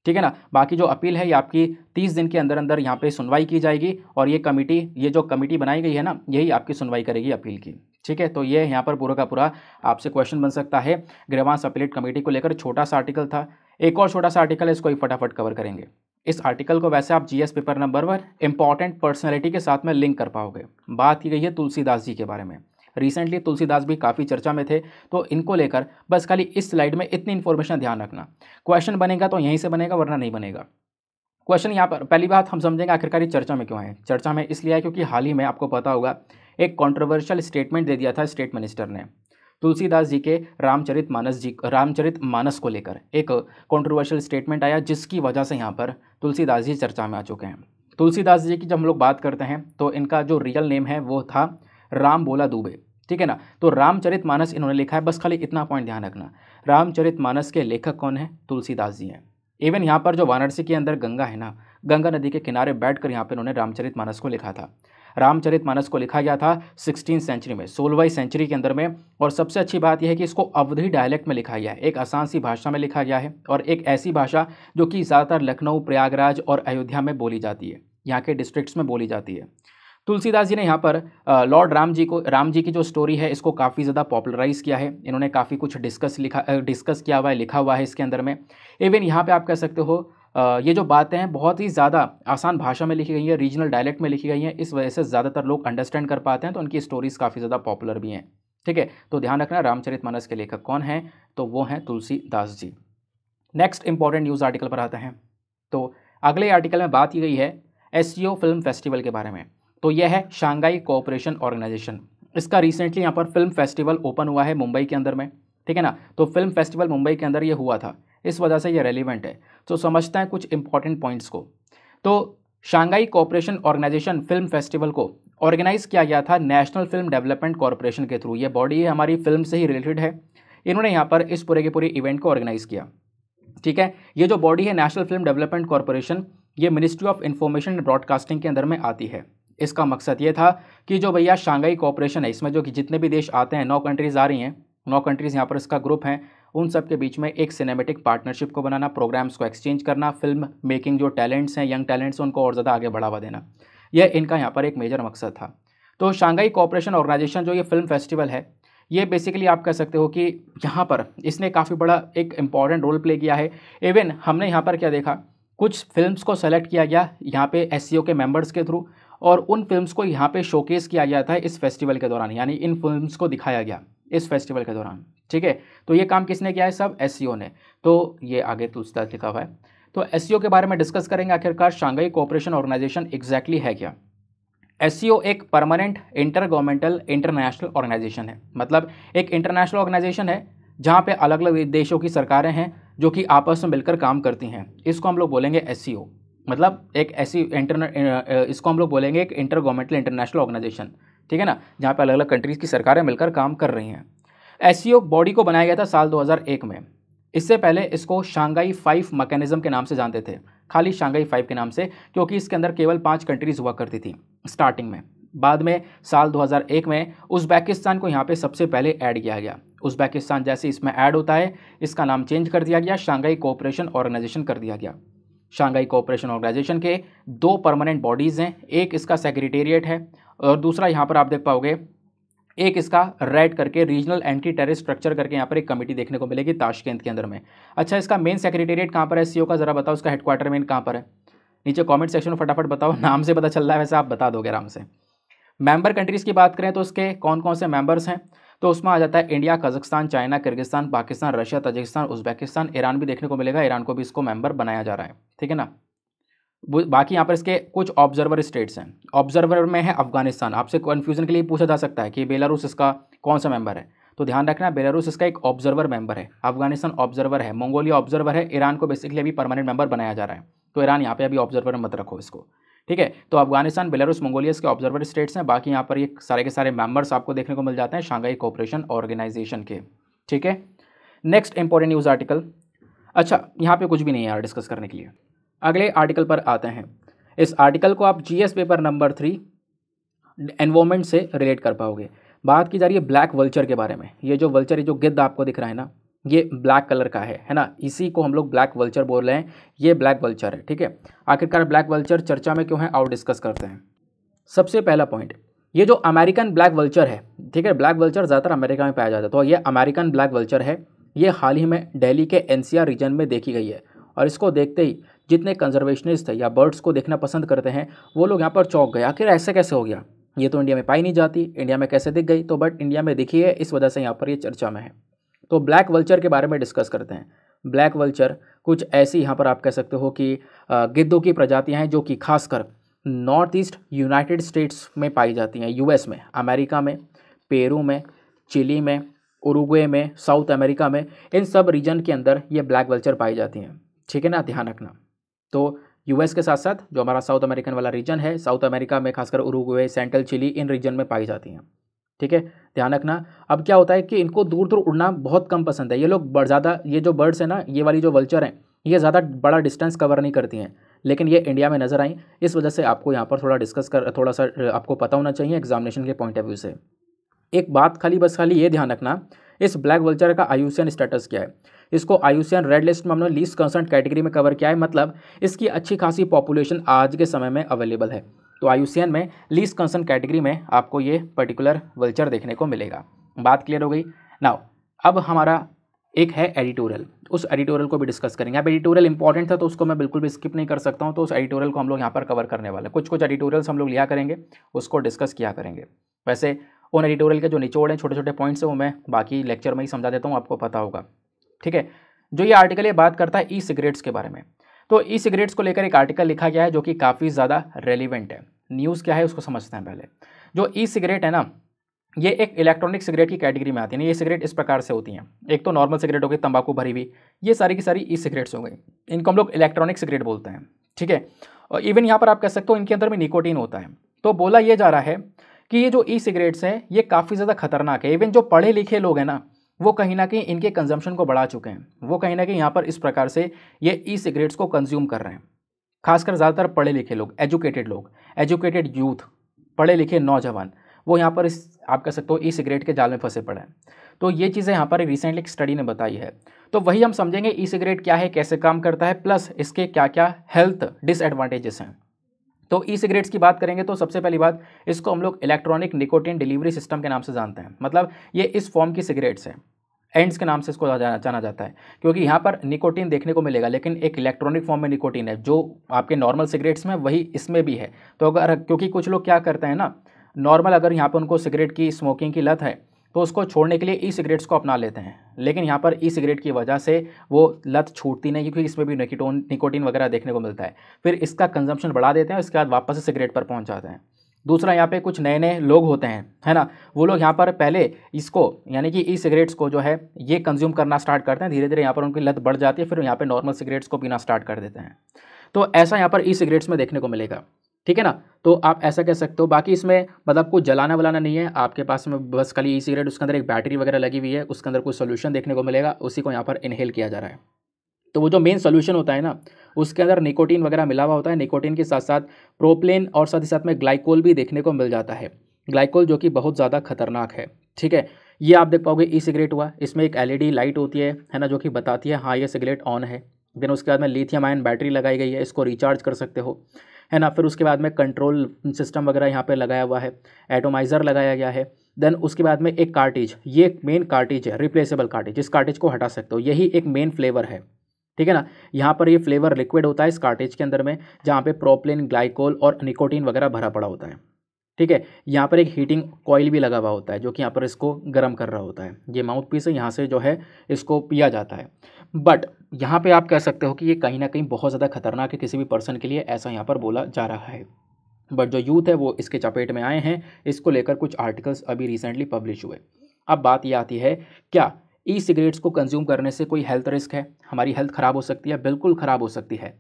ठीक है ना बाकी जो अपील है ये आपकी तीस दिन के अंदर अंदर यहाँ पर सुनवाई की जाएगी और ये कमेटी ये जो कमेटी बनाई गई है ना यही आपकी सुनवाई करेगी अपील की ठीक है तो ये यहाँ पर पूरा का पूरा आपसे क्वेश्चन बन सकता है ग्रेवांस अपीलेट कमेटी को लेकर छोटा सा आर्टिकल था एक और छोटा सा आर्टिकल है इसको ही फटाफट कवर करेंगे इस आर्टिकल को वैसे आप GS paper number one important personality के साथ में लिंक कर पाओगे बात की गई है तुलसीदास जी के बारे में रिसेंटली तुलसीदास भी काफ़ी चर्चा में थे तो इनको लेकर बस खाली इस स्लाइड में इतनी इन्फॉर्मेशन ध्यान रखना क्वेश्चन बनेगा तो यहीं से बनेगा वरना नहीं बनेगा क्वेश्चन यहाँ पर पहली बात हम समझेंगे आखिरकार चर्चा में क्यों है चर्चा में इसलिए है क्योंकि हाल ही में आपको पता होगा एक कॉन्ट्रोवर्शियल स्टेटमेंट दे दिया था स्टेट मिनिस्टर ने तुलसीदास जी के रामचरित मानस जी रामचरित मानस को लेकर एक कॉन्ट्रोवर्शियल स्टेटमेंट आया जिसकी वजह से यहाँ पर तुलसीदास जी चर्चा में आ चुके हैं तुलसीदास जी की जब हम लोग बात करते हैं तो इनका जो रियल नेम है वो था राम बोला दुबे ठीक है ना तो रामचरित मानस इन्होंने लिखा है बस खाली इतना पॉइंट ध्यान रखना रामचरित मानस के लेखक कौन है तुलसीदास जी हैं इवन यहाँ पर जो वाराणसी के अंदर गंगा है ना गंगा नदी के किनारे बैठ कर यहाँ पर उन्होंने रामचरित मानस को लिखा था रामचरित मानस को लिखा गया था सिक्सटीन सेंचुरी में सोलहवीं सेंचुरी के अंदर में और सबसे अच्छी बात यह है कि इसको अवधि डायलेक्ट में लिखा गया है एक आसान सी भाषा में लिखा गया है और एक ऐसी भाषा जो कि ज़्यादातर लखनऊ प्रयागराज और अयोध्या में बोली जाती है यहाँ के डिस्ट्रिक्ट्स में बोली जाती है तुलसीदास जी ने यहाँ पर लॉर्ड राम जी को राम जी की जो स्टोरी है इसको काफ़ी ज़्यादा पॉपुलराइज़ किया है इन्होंने काफ़ी कुछ डिस्कस लिखा डिस्कस किया हुआ है लिखा हुआ है इसके अंदर में इवन यहाँ पे आप कह सकते हो ये जो बातें हैं बहुत ही ज़्यादा आसान भाषा में लिखी गई हैं रीजनल डायलेक्ट में लिखी गई हैं इस वजह से ज़्यादातर लोग अंडरस्टैंड कर पाते हैं तो उनकी स्टोरीज़ काफ़ी ज़्यादा पॉपुलर भी हैं ठीक है तो ध्यान रखना रामचरित के लेखक कौन हैं तो वो हैं Tulsidas ji next important news article पर आते हैं तो अगले आर्टिकल में बात की गई है एस फिल्म फेस्टिवल के बारे में तो यह है शांघाई कोऑपरेशन ऑर्गेनाइजेशन इसका रिसेंटली यहाँ पर फिल्म फेस्टिवल ओपन हुआ है मुंबई के अंदर में ठीक है ना तो फिल्म फेस्टिवल मुंबई के अंदर ये हुआ था इस वजह से ये रेलिवेंट है तो समझते हैं कुछ इंपॉर्टेंट पॉइंट्स को तो Shanghai cooperation organisation film festival को ऑर्गेनाइज़ किया गया था नेशनल फिल्म डेवलपमेंट कॉरपोरेशन के थ्रू ये बॉडी हमारी फिल्म से ही रिलेटेड है इन्होंने यहाँ पर इस पूरे के पूरे इवेंट को ऑर्गेनाइज़ किया ठीक है ये जो बॉडी है नेशनल फिल्म डेवलपमेंट कॉरपोरेशन ये ministry of information and broadcasting के अंदर में आती है इसका मकसद ये था कि जो भैया शांघाई कॉपरेशन है इसमें जो कि जितने भी देश आते हैं नौ कंट्रीज़ आ रही हैं नौ कंट्रीज़ यहाँ पर इसका ग्रुप हैं उन सब के बीच में एक सिनेमेटिक पार्टनरशिप को बनाना प्रोग्राम्स को एक्सचेंज करना फिल्म मेकिंग जो टैलेंट्स हैं यंग टैलेंट्स उनको और ज़्यादा आगे बढ़ावा देना यह इनका यहाँ पर एक मेजर मकसद था तो शांघाई कॉपरेशन ऑर्गेनाइजेशन जो ये फिल्म फेस्टिवल है ये बेसिकली आप कह सकते हो कि यहाँ पर इसने काफ़ी बड़ा एक इम्पॉर्टेंट रोल प्ले किया है इवन हमने यहाँ पर क्या देखा कुछ फिल्म्स को सेलेक्ट किया गया यहाँ पे एस के मेंबर्स के थ्रू और उन फिल्म्स को यहाँ पे शोकेस किया गया था इस फेस्टिवल के दौरान यानी इन फिल्म्स को दिखाया गया इस फेस्टिवल के दौरान ठीक है तो ये काम किसने किया है सब एस e ने तो ये आगे तुलसीदास तो लिखा हुआ है तो एस e के बारे में डिस्कस करेंगे आखिरकार शांघाई कोऑपरेशन ऑर्गेनाइजेशन एग्जैक्टली है क्या एस e एक permanent intergovernmental international organisation है मतलब एक इंटरनेशनल ऑर्गेनाइजेशन है जहाँ पे अलग अलग देशों की सरकारें हैं जो कि आपस में मिलकर काम करती हैं इसको हम लोग बोलेंगे एस मतलब एक ऐसी इंटरनेट इसको हम लोग बोलेंगे एक इंटर गवर्नमेंटल इंटरनेशनल ऑर्गेनाइजेशन ठीक है ना जहाँ पर अलग अलग कंट्रीज़ की सरकारें मिलकर काम कर रही हैं एस बॉडी को बनाया गया था साल 2001 में इससे पहले इसको शांघाई फाइव मैकेनिज्म के नाम से जानते थे खाली शांघाई फाइव के नाम से क्योंकि इसके अंदर केवल पाँच कंट्रीज़ हुआ करती थी स्टार्टिंग में बाद में साल 2001 में उज़्बेकिस्तान को यहाँ पे सबसे पहले ऐड किया गया उज़्बेकिस्तान जैसे इसमें ऐड होता है इसका नाम चेंज कर दिया गया शांघाई कोऑपरेशन ऑर्गेनाइजेशन कर दिया गया शांघाई कोऑपरेशन ऑर्गेनाइजेशन के दो परमानेंट बॉडीज़ हैं एक इसका सेक्रेटेरिएट है और दूसरा यहाँ पर आप देख पाओगे एक इसका रेड करके रीजनल एंटी टेररिस्ट स्ट्रक्चर करके यहाँ पर एक कमेटी देखने को मिलेगी ताशकंद के अंदर में अच्छा इसका मेन सेक्रेटेरिएट कहाँ पर है सीओ का ज़रा बताओ उसका हेडक्वार्टर मेन कहाँ पर है नीचे कमेंट सेक्शन में फटाफट बताओ नाम से पता चल रहा है वैसे आप बता दोगे आराम से मेंबर कंट्रीज़ की बात करें तो उसके कौन कौन से मेंबर्स हैं तो उसमें आ जाता है India Kazakhstan China Kyrgyzstan Pakistan Russia Tajikistan Uzbekistan Iran भी देखने को मिलेगा ईरान को भी इसको मेंबर बनाया जा रहा है ठीक है ना बाकी यहाँ पर इसके कुछ ऑब्जर्वर स्टेट्स हैं ऑब्जर्वर में है अफगानिस्तान आपसे कन्फ्यूजन के लिए पूछा जा सकता है कि बेलारूस इसका कौन सा मेंबर है तो ध्यान रखना बेलारूस इसका एक ऑब्जर्वर मेंबर है अफगानिस्तान ऑब्जर्वर है मंगोलिया ऑब्जर्वर है ईरान को बेसिकली अभी परमानेंट मेंबर बनाया जा रहा है तो ईरान यहाँ पे अभी ऑब्जर्वर मत रखो इसको ठीक है तो अफगानिस्तान बेलारूस मंगोलिया के ऑब्जर्वर स्टेट्स हैं बाकी यहाँ पर ये सारे के सारे मेंबर्स आपको देखने को मिल जाते हैं शांघाई कोऑपरेशन ऑर्गेनाइजेशन के ठीक है नेक्स्ट इंपॉर्टेंट न्यूज़ आर्टिकल अच्छा यहाँ पर कुछ भी नहीं है यार डिस्कस करने के लिए अगले आर्टिकल पर आते हैं इस आर्टिकल को आप G paper number three environment से रिलेट कर पाओगे बात की जा रही है ब्लैक वल्चर के बारे में ये जो वल्चर ये जो गिद्ध आपको दिख रहा है ना ये ब्लैक कलर का है है ना इसी को हम लोग ब्लैक वल्चर बोल रहे हैं ये ब्लैक वल्चर है ठीक है आखिरकार ब्लैक वल्चर चर्चा में क्यों है और डिस्कस करते हैं सबसे पहला पॉइंट ये जो अमेरिकन ब्लैक वल्चर है ठीक है ब्लैक वल्चर ज़्यादातर अमेरिका में पाया जाता है तो ये अमेरिकन ब्लैक वल्चर है ये हाल ही में डेली के एन रीजन में देखी गई है और इसको देखते ही जितने कंजर्वेशनिस्ट थे या बर्ड्स को देखना पसंद करते हैं वो लोग यहाँ पर चौंक गए आखिर ऐसे कैसे हो गया ये तो इंडिया में पाई नहीं जाती इंडिया में कैसे दिख गई तो बट इंडिया में दिखी है इस वजह से यहाँ पर ये चर्चा में है तो ब्लैक वल्चर के बारे में डिस्कस करते हैं ब्लैक वल्चर कुछ ऐसी यहाँ पर आप कह सकते हो कि गिद्धों की प्रजातियाँ हैं जो कि खासकर नॉर्थ ईस्ट यूनाइटेड स्टेट्स में पाई जाती हैं यूएस में अमेरिका में पेरू में चिली में उरुग्वे में साउथ अमेरिका में इन सब रीजन के अंदर ये ब्लैक वल्चर पाई जाती हैं ठीक है ना ध्यान रखना तो यूएस के साथ साथ जो हमारा साउथ अमेरिकन वाला रीजन है साउथ अमेरिका में खासकर उरुग्वे सेंट्रल चिली इन रीजन में पाई जाती हैं ठीक है ध्यान रखना अब क्या होता है कि इनको दूर दूर उड़ना बहुत कम पसंद है ये लोग ज़्यादा ये जो बर्ड्स हैं ना ये वाली जो वल्चर हैं ये ज़्यादा बड़ा डिस्टेंस कवर नहीं करती हैं लेकिन ये इंडिया में नज़र आई इस वजह से आपको यहाँ पर थोड़ा डिस्कस कर थोड़ा सा आपको पता होना चाहिए एग्जामिनेशन के पॉइंट ऑफ व्यू से एक बात खाली बस खाली ये ध्यान रखना इस ब्लैक वल्चर का आयुसियन स्टेटस क्या है इसको आयुसियन रेड लिस्ट में हमने लीस्ट कंसर्न कैटेगरी में कवर किया है मतलब इसकी अच्छी खासी पॉपुलेशन आज के समय में अवेलेबल है तो आयुषियन में लीस कंसर्न कैटेगरी में आपको ये पर्टिकुलर वल्चर देखने को मिलेगा बात क्लियर हो गई नाउ अब हमारा एक है एडिटोरियल उस एडिटोरियल को भी डिस्कस करेंगे अब एडिटोरियल इंपॉर्टेंट था तो उसको मैं बिल्कुल भी स्किप नहीं कर सकता हूँ तो उस एडिटोरियल को हम लोग यहाँ पर कवर करने वाले कुछ कुछ एडिटोरियल्स हम लोग लिया करेंगे उसको डिस्कस किया करेंगे वैसे उन एडिटोरियल के जो निचोड़ हैं छोटे छोटे पॉइंट्स हैं वो मैं बाकी लेक्चर में ही समझा देता हूँ आपको पता होगा ठीक है जो ये आर्टिकल ये बात करता है ई सिगरेट्स के बारे में तो ई सिगरेट्स को लेकर एक आर्टिकल लिखा गया है जो कि काफ़ी ज़्यादा रेलिवेंट है न्यूज़ क्या है उसको समझते हैं पहले जो ई सिगरेट है ना ये एक इलेक्ट्रॉनिक सिगरेट की कैटेगरी में आती है ये सिगरेट इस प्रकार से होती हैं एक तो नॉर्मल सिगरेट हो गई तंबाकू भरी हुई ये सारी की सारी ई सिगरेट्स हो गई इनको हम लोग इलेक्ट्रॉनिक सिगरेट बोलते हैं ठीक है और इवन यहाँ पर आप कह सकते हो इनके अंदर में निकोटीन होता है तो बोला यह जा रहा है कि ये जो ई सिगरेट्स हैं ये काफ़ी ज़्यादा खतरनाक है इवन जो पढ़े लिखे लोग हैं ना वो कहीं ना कहीं इनके कंजम्पशन को बढ़ा चुके हैं वो कहीं ना कहीं यहाँ पर इस प्रकार से ये ई सिगरेट्स को कंज्यूम कर रहे हैं खासकर ज़्यादातर पढ़े लिखे लोग एजुकेटेड लोग एजुकेटेड यूथ पढ़े लिखे नौजवान वो यहाँ पर इस आप कह सकते हो ई सिगरेट के जाल में फंसे पड़े हैं तो ये चीज़ें यहाँ पर रिसेंटली एक स्टडी ने बताई है तो वही हम समझेंगे ई सिगरेट क्या है कैसे काम करता है प्लस इसके क्या क्या हेल्थ डिसएडवांटेजेस हैं तो ई सिगरेट्स की बात करेंगे तो सबसे पहली बात इसको हम लोग इलेक्ट्रॉनिक निकोटिन डिलीवरी सिस्टम के नाम से जानते हैं मतलब ये इस फॉर्म की सिगरेट्स है एंड्स के नाम से इसको जाना जाता है क्योंकि यहाँ पर निकोटीन देखने को मिलेगा लेकिन एक इलेक्ट्रॉनिक फॉर्म में निकोटीन है जो आपके नॉर्मल सिगरेट्स में वही इसमें भी है तो अगर क्योंकि कुछ लोग क्या करते हैं ना नॉर्मल अगर यहाँ पर उनको सिगरेट की स्मोकिंग की लत है तो उसको छोड़ने के लिए ई सिगरेट्स को अपना लेते हैं लेकिन यहाँ पर ई सिगरेट की वजह से वो लत छूटती नहीं क्योंकि इसमें भी निकोटोन निकोटीन वगैरह देखने को मिलता है फिर इसका कंजम्पशन बढ़ा देते हैं उसके बाद वापस से सिगरेट पर पहुँच जाते हैं दूसरा यहाँ पे कुछ नए नए लोग होते हैं है ना वो लोग यहाँ पर पहले इसको यानी कि ई सिगरेट्स को जो है ये कंज्यूम करना स्टार्ट करते हैं धीरे धीरे यहाँ पर उनकी लत बढ़ जाती है फिर यहाँ पर नॉर्मल सिगरेट्स को पीना स्टार्ट कर देते हैं तो ऐसा यहाँ पर ई सिगरेट्स में देखने को मिलेगा ठीक है ना तो आप ऐसा कह सकते हो बाकी इसमें मतलब कुछ जलाना वलाना नहीं है आपके पास में बस खाली ई सिगरेट उसके अंदर एक बैटरी वगैरह लगी हुई है उसके अंदर कुछ सोल्यूशन देखने को मिलेगा उसी को यहाँ पर इनहेल किया जा रहा है तो वो जो मेन सोल्यूशन होता है ना उसके अंदर निकोटीन वगैरह मिला हुआ होता है निकोटीन के साथ साथ प्रोप्लेन और साथ ही साथ में ग्लाइकोल भी देखने को मिल जाता है ग्लाइकोल जो कि बहुत ज़्यादा खतरनाक है ठीक है ये आप देख पाओगे ई e सिगरेट हुआ इसमें एक एलईडी लाइट होती है है ना जो कि बताती है हाँ ये सिगरेट ऑन है देन उसके बाद में लिथियम आयन बैटरी लगाई गई है इसको रिचार्ज कर सकते हो है ना फिर उसके बाद में कंट्रोल सिस्टम वगैरह यहाँ पर लगाया हुआ है एटोमाइज़र लगाया गया है देन उसके बाद में एक कार्टेज ये एक मेन कार्टेज है रिप्लेसेबल कार्टेज जिस कार्टेज को हटा सकते हो यही एक मेन फ्लेवर है ठीक है ना यहाँ पर ये फ्लेवर लिक्विड होता है इस कार्टेज के अंदर में जहाँ पे प्रोप्लेन ग्लाइकोल और निकोटीन वगैरह भरा पड़ा होता है ठीक है यहाँ पर एक हीटिंग कॉयल भी लगा हुआ होता है जो कि यहाँ पर इसको गर्म कर रहा होता है ये माउथ पीस है यहाँ से जो है इसको पिया जाता है बट यहाँ पे आप कह सकते हो कि ये कहीं ना कहीं बहुत ज़्यादा खतरनाक है किसी भी पर्सन के लिए ऐसा यहाँ पर बोला जा रहा है बट जो यूथ है वो इसके चपेट में आए हैं इसको लेकर कुछ आर्टिकल्स अभी रिसेंटली पब्लिश हुए अब बात ये आती है क्या ई सिगरेट्स को कंज्यूम करने से कोई हेल्थ रिस्क है हमारी हेल्थ ख़राब हो सकती है बिल्कुल ख़राब हो सकती है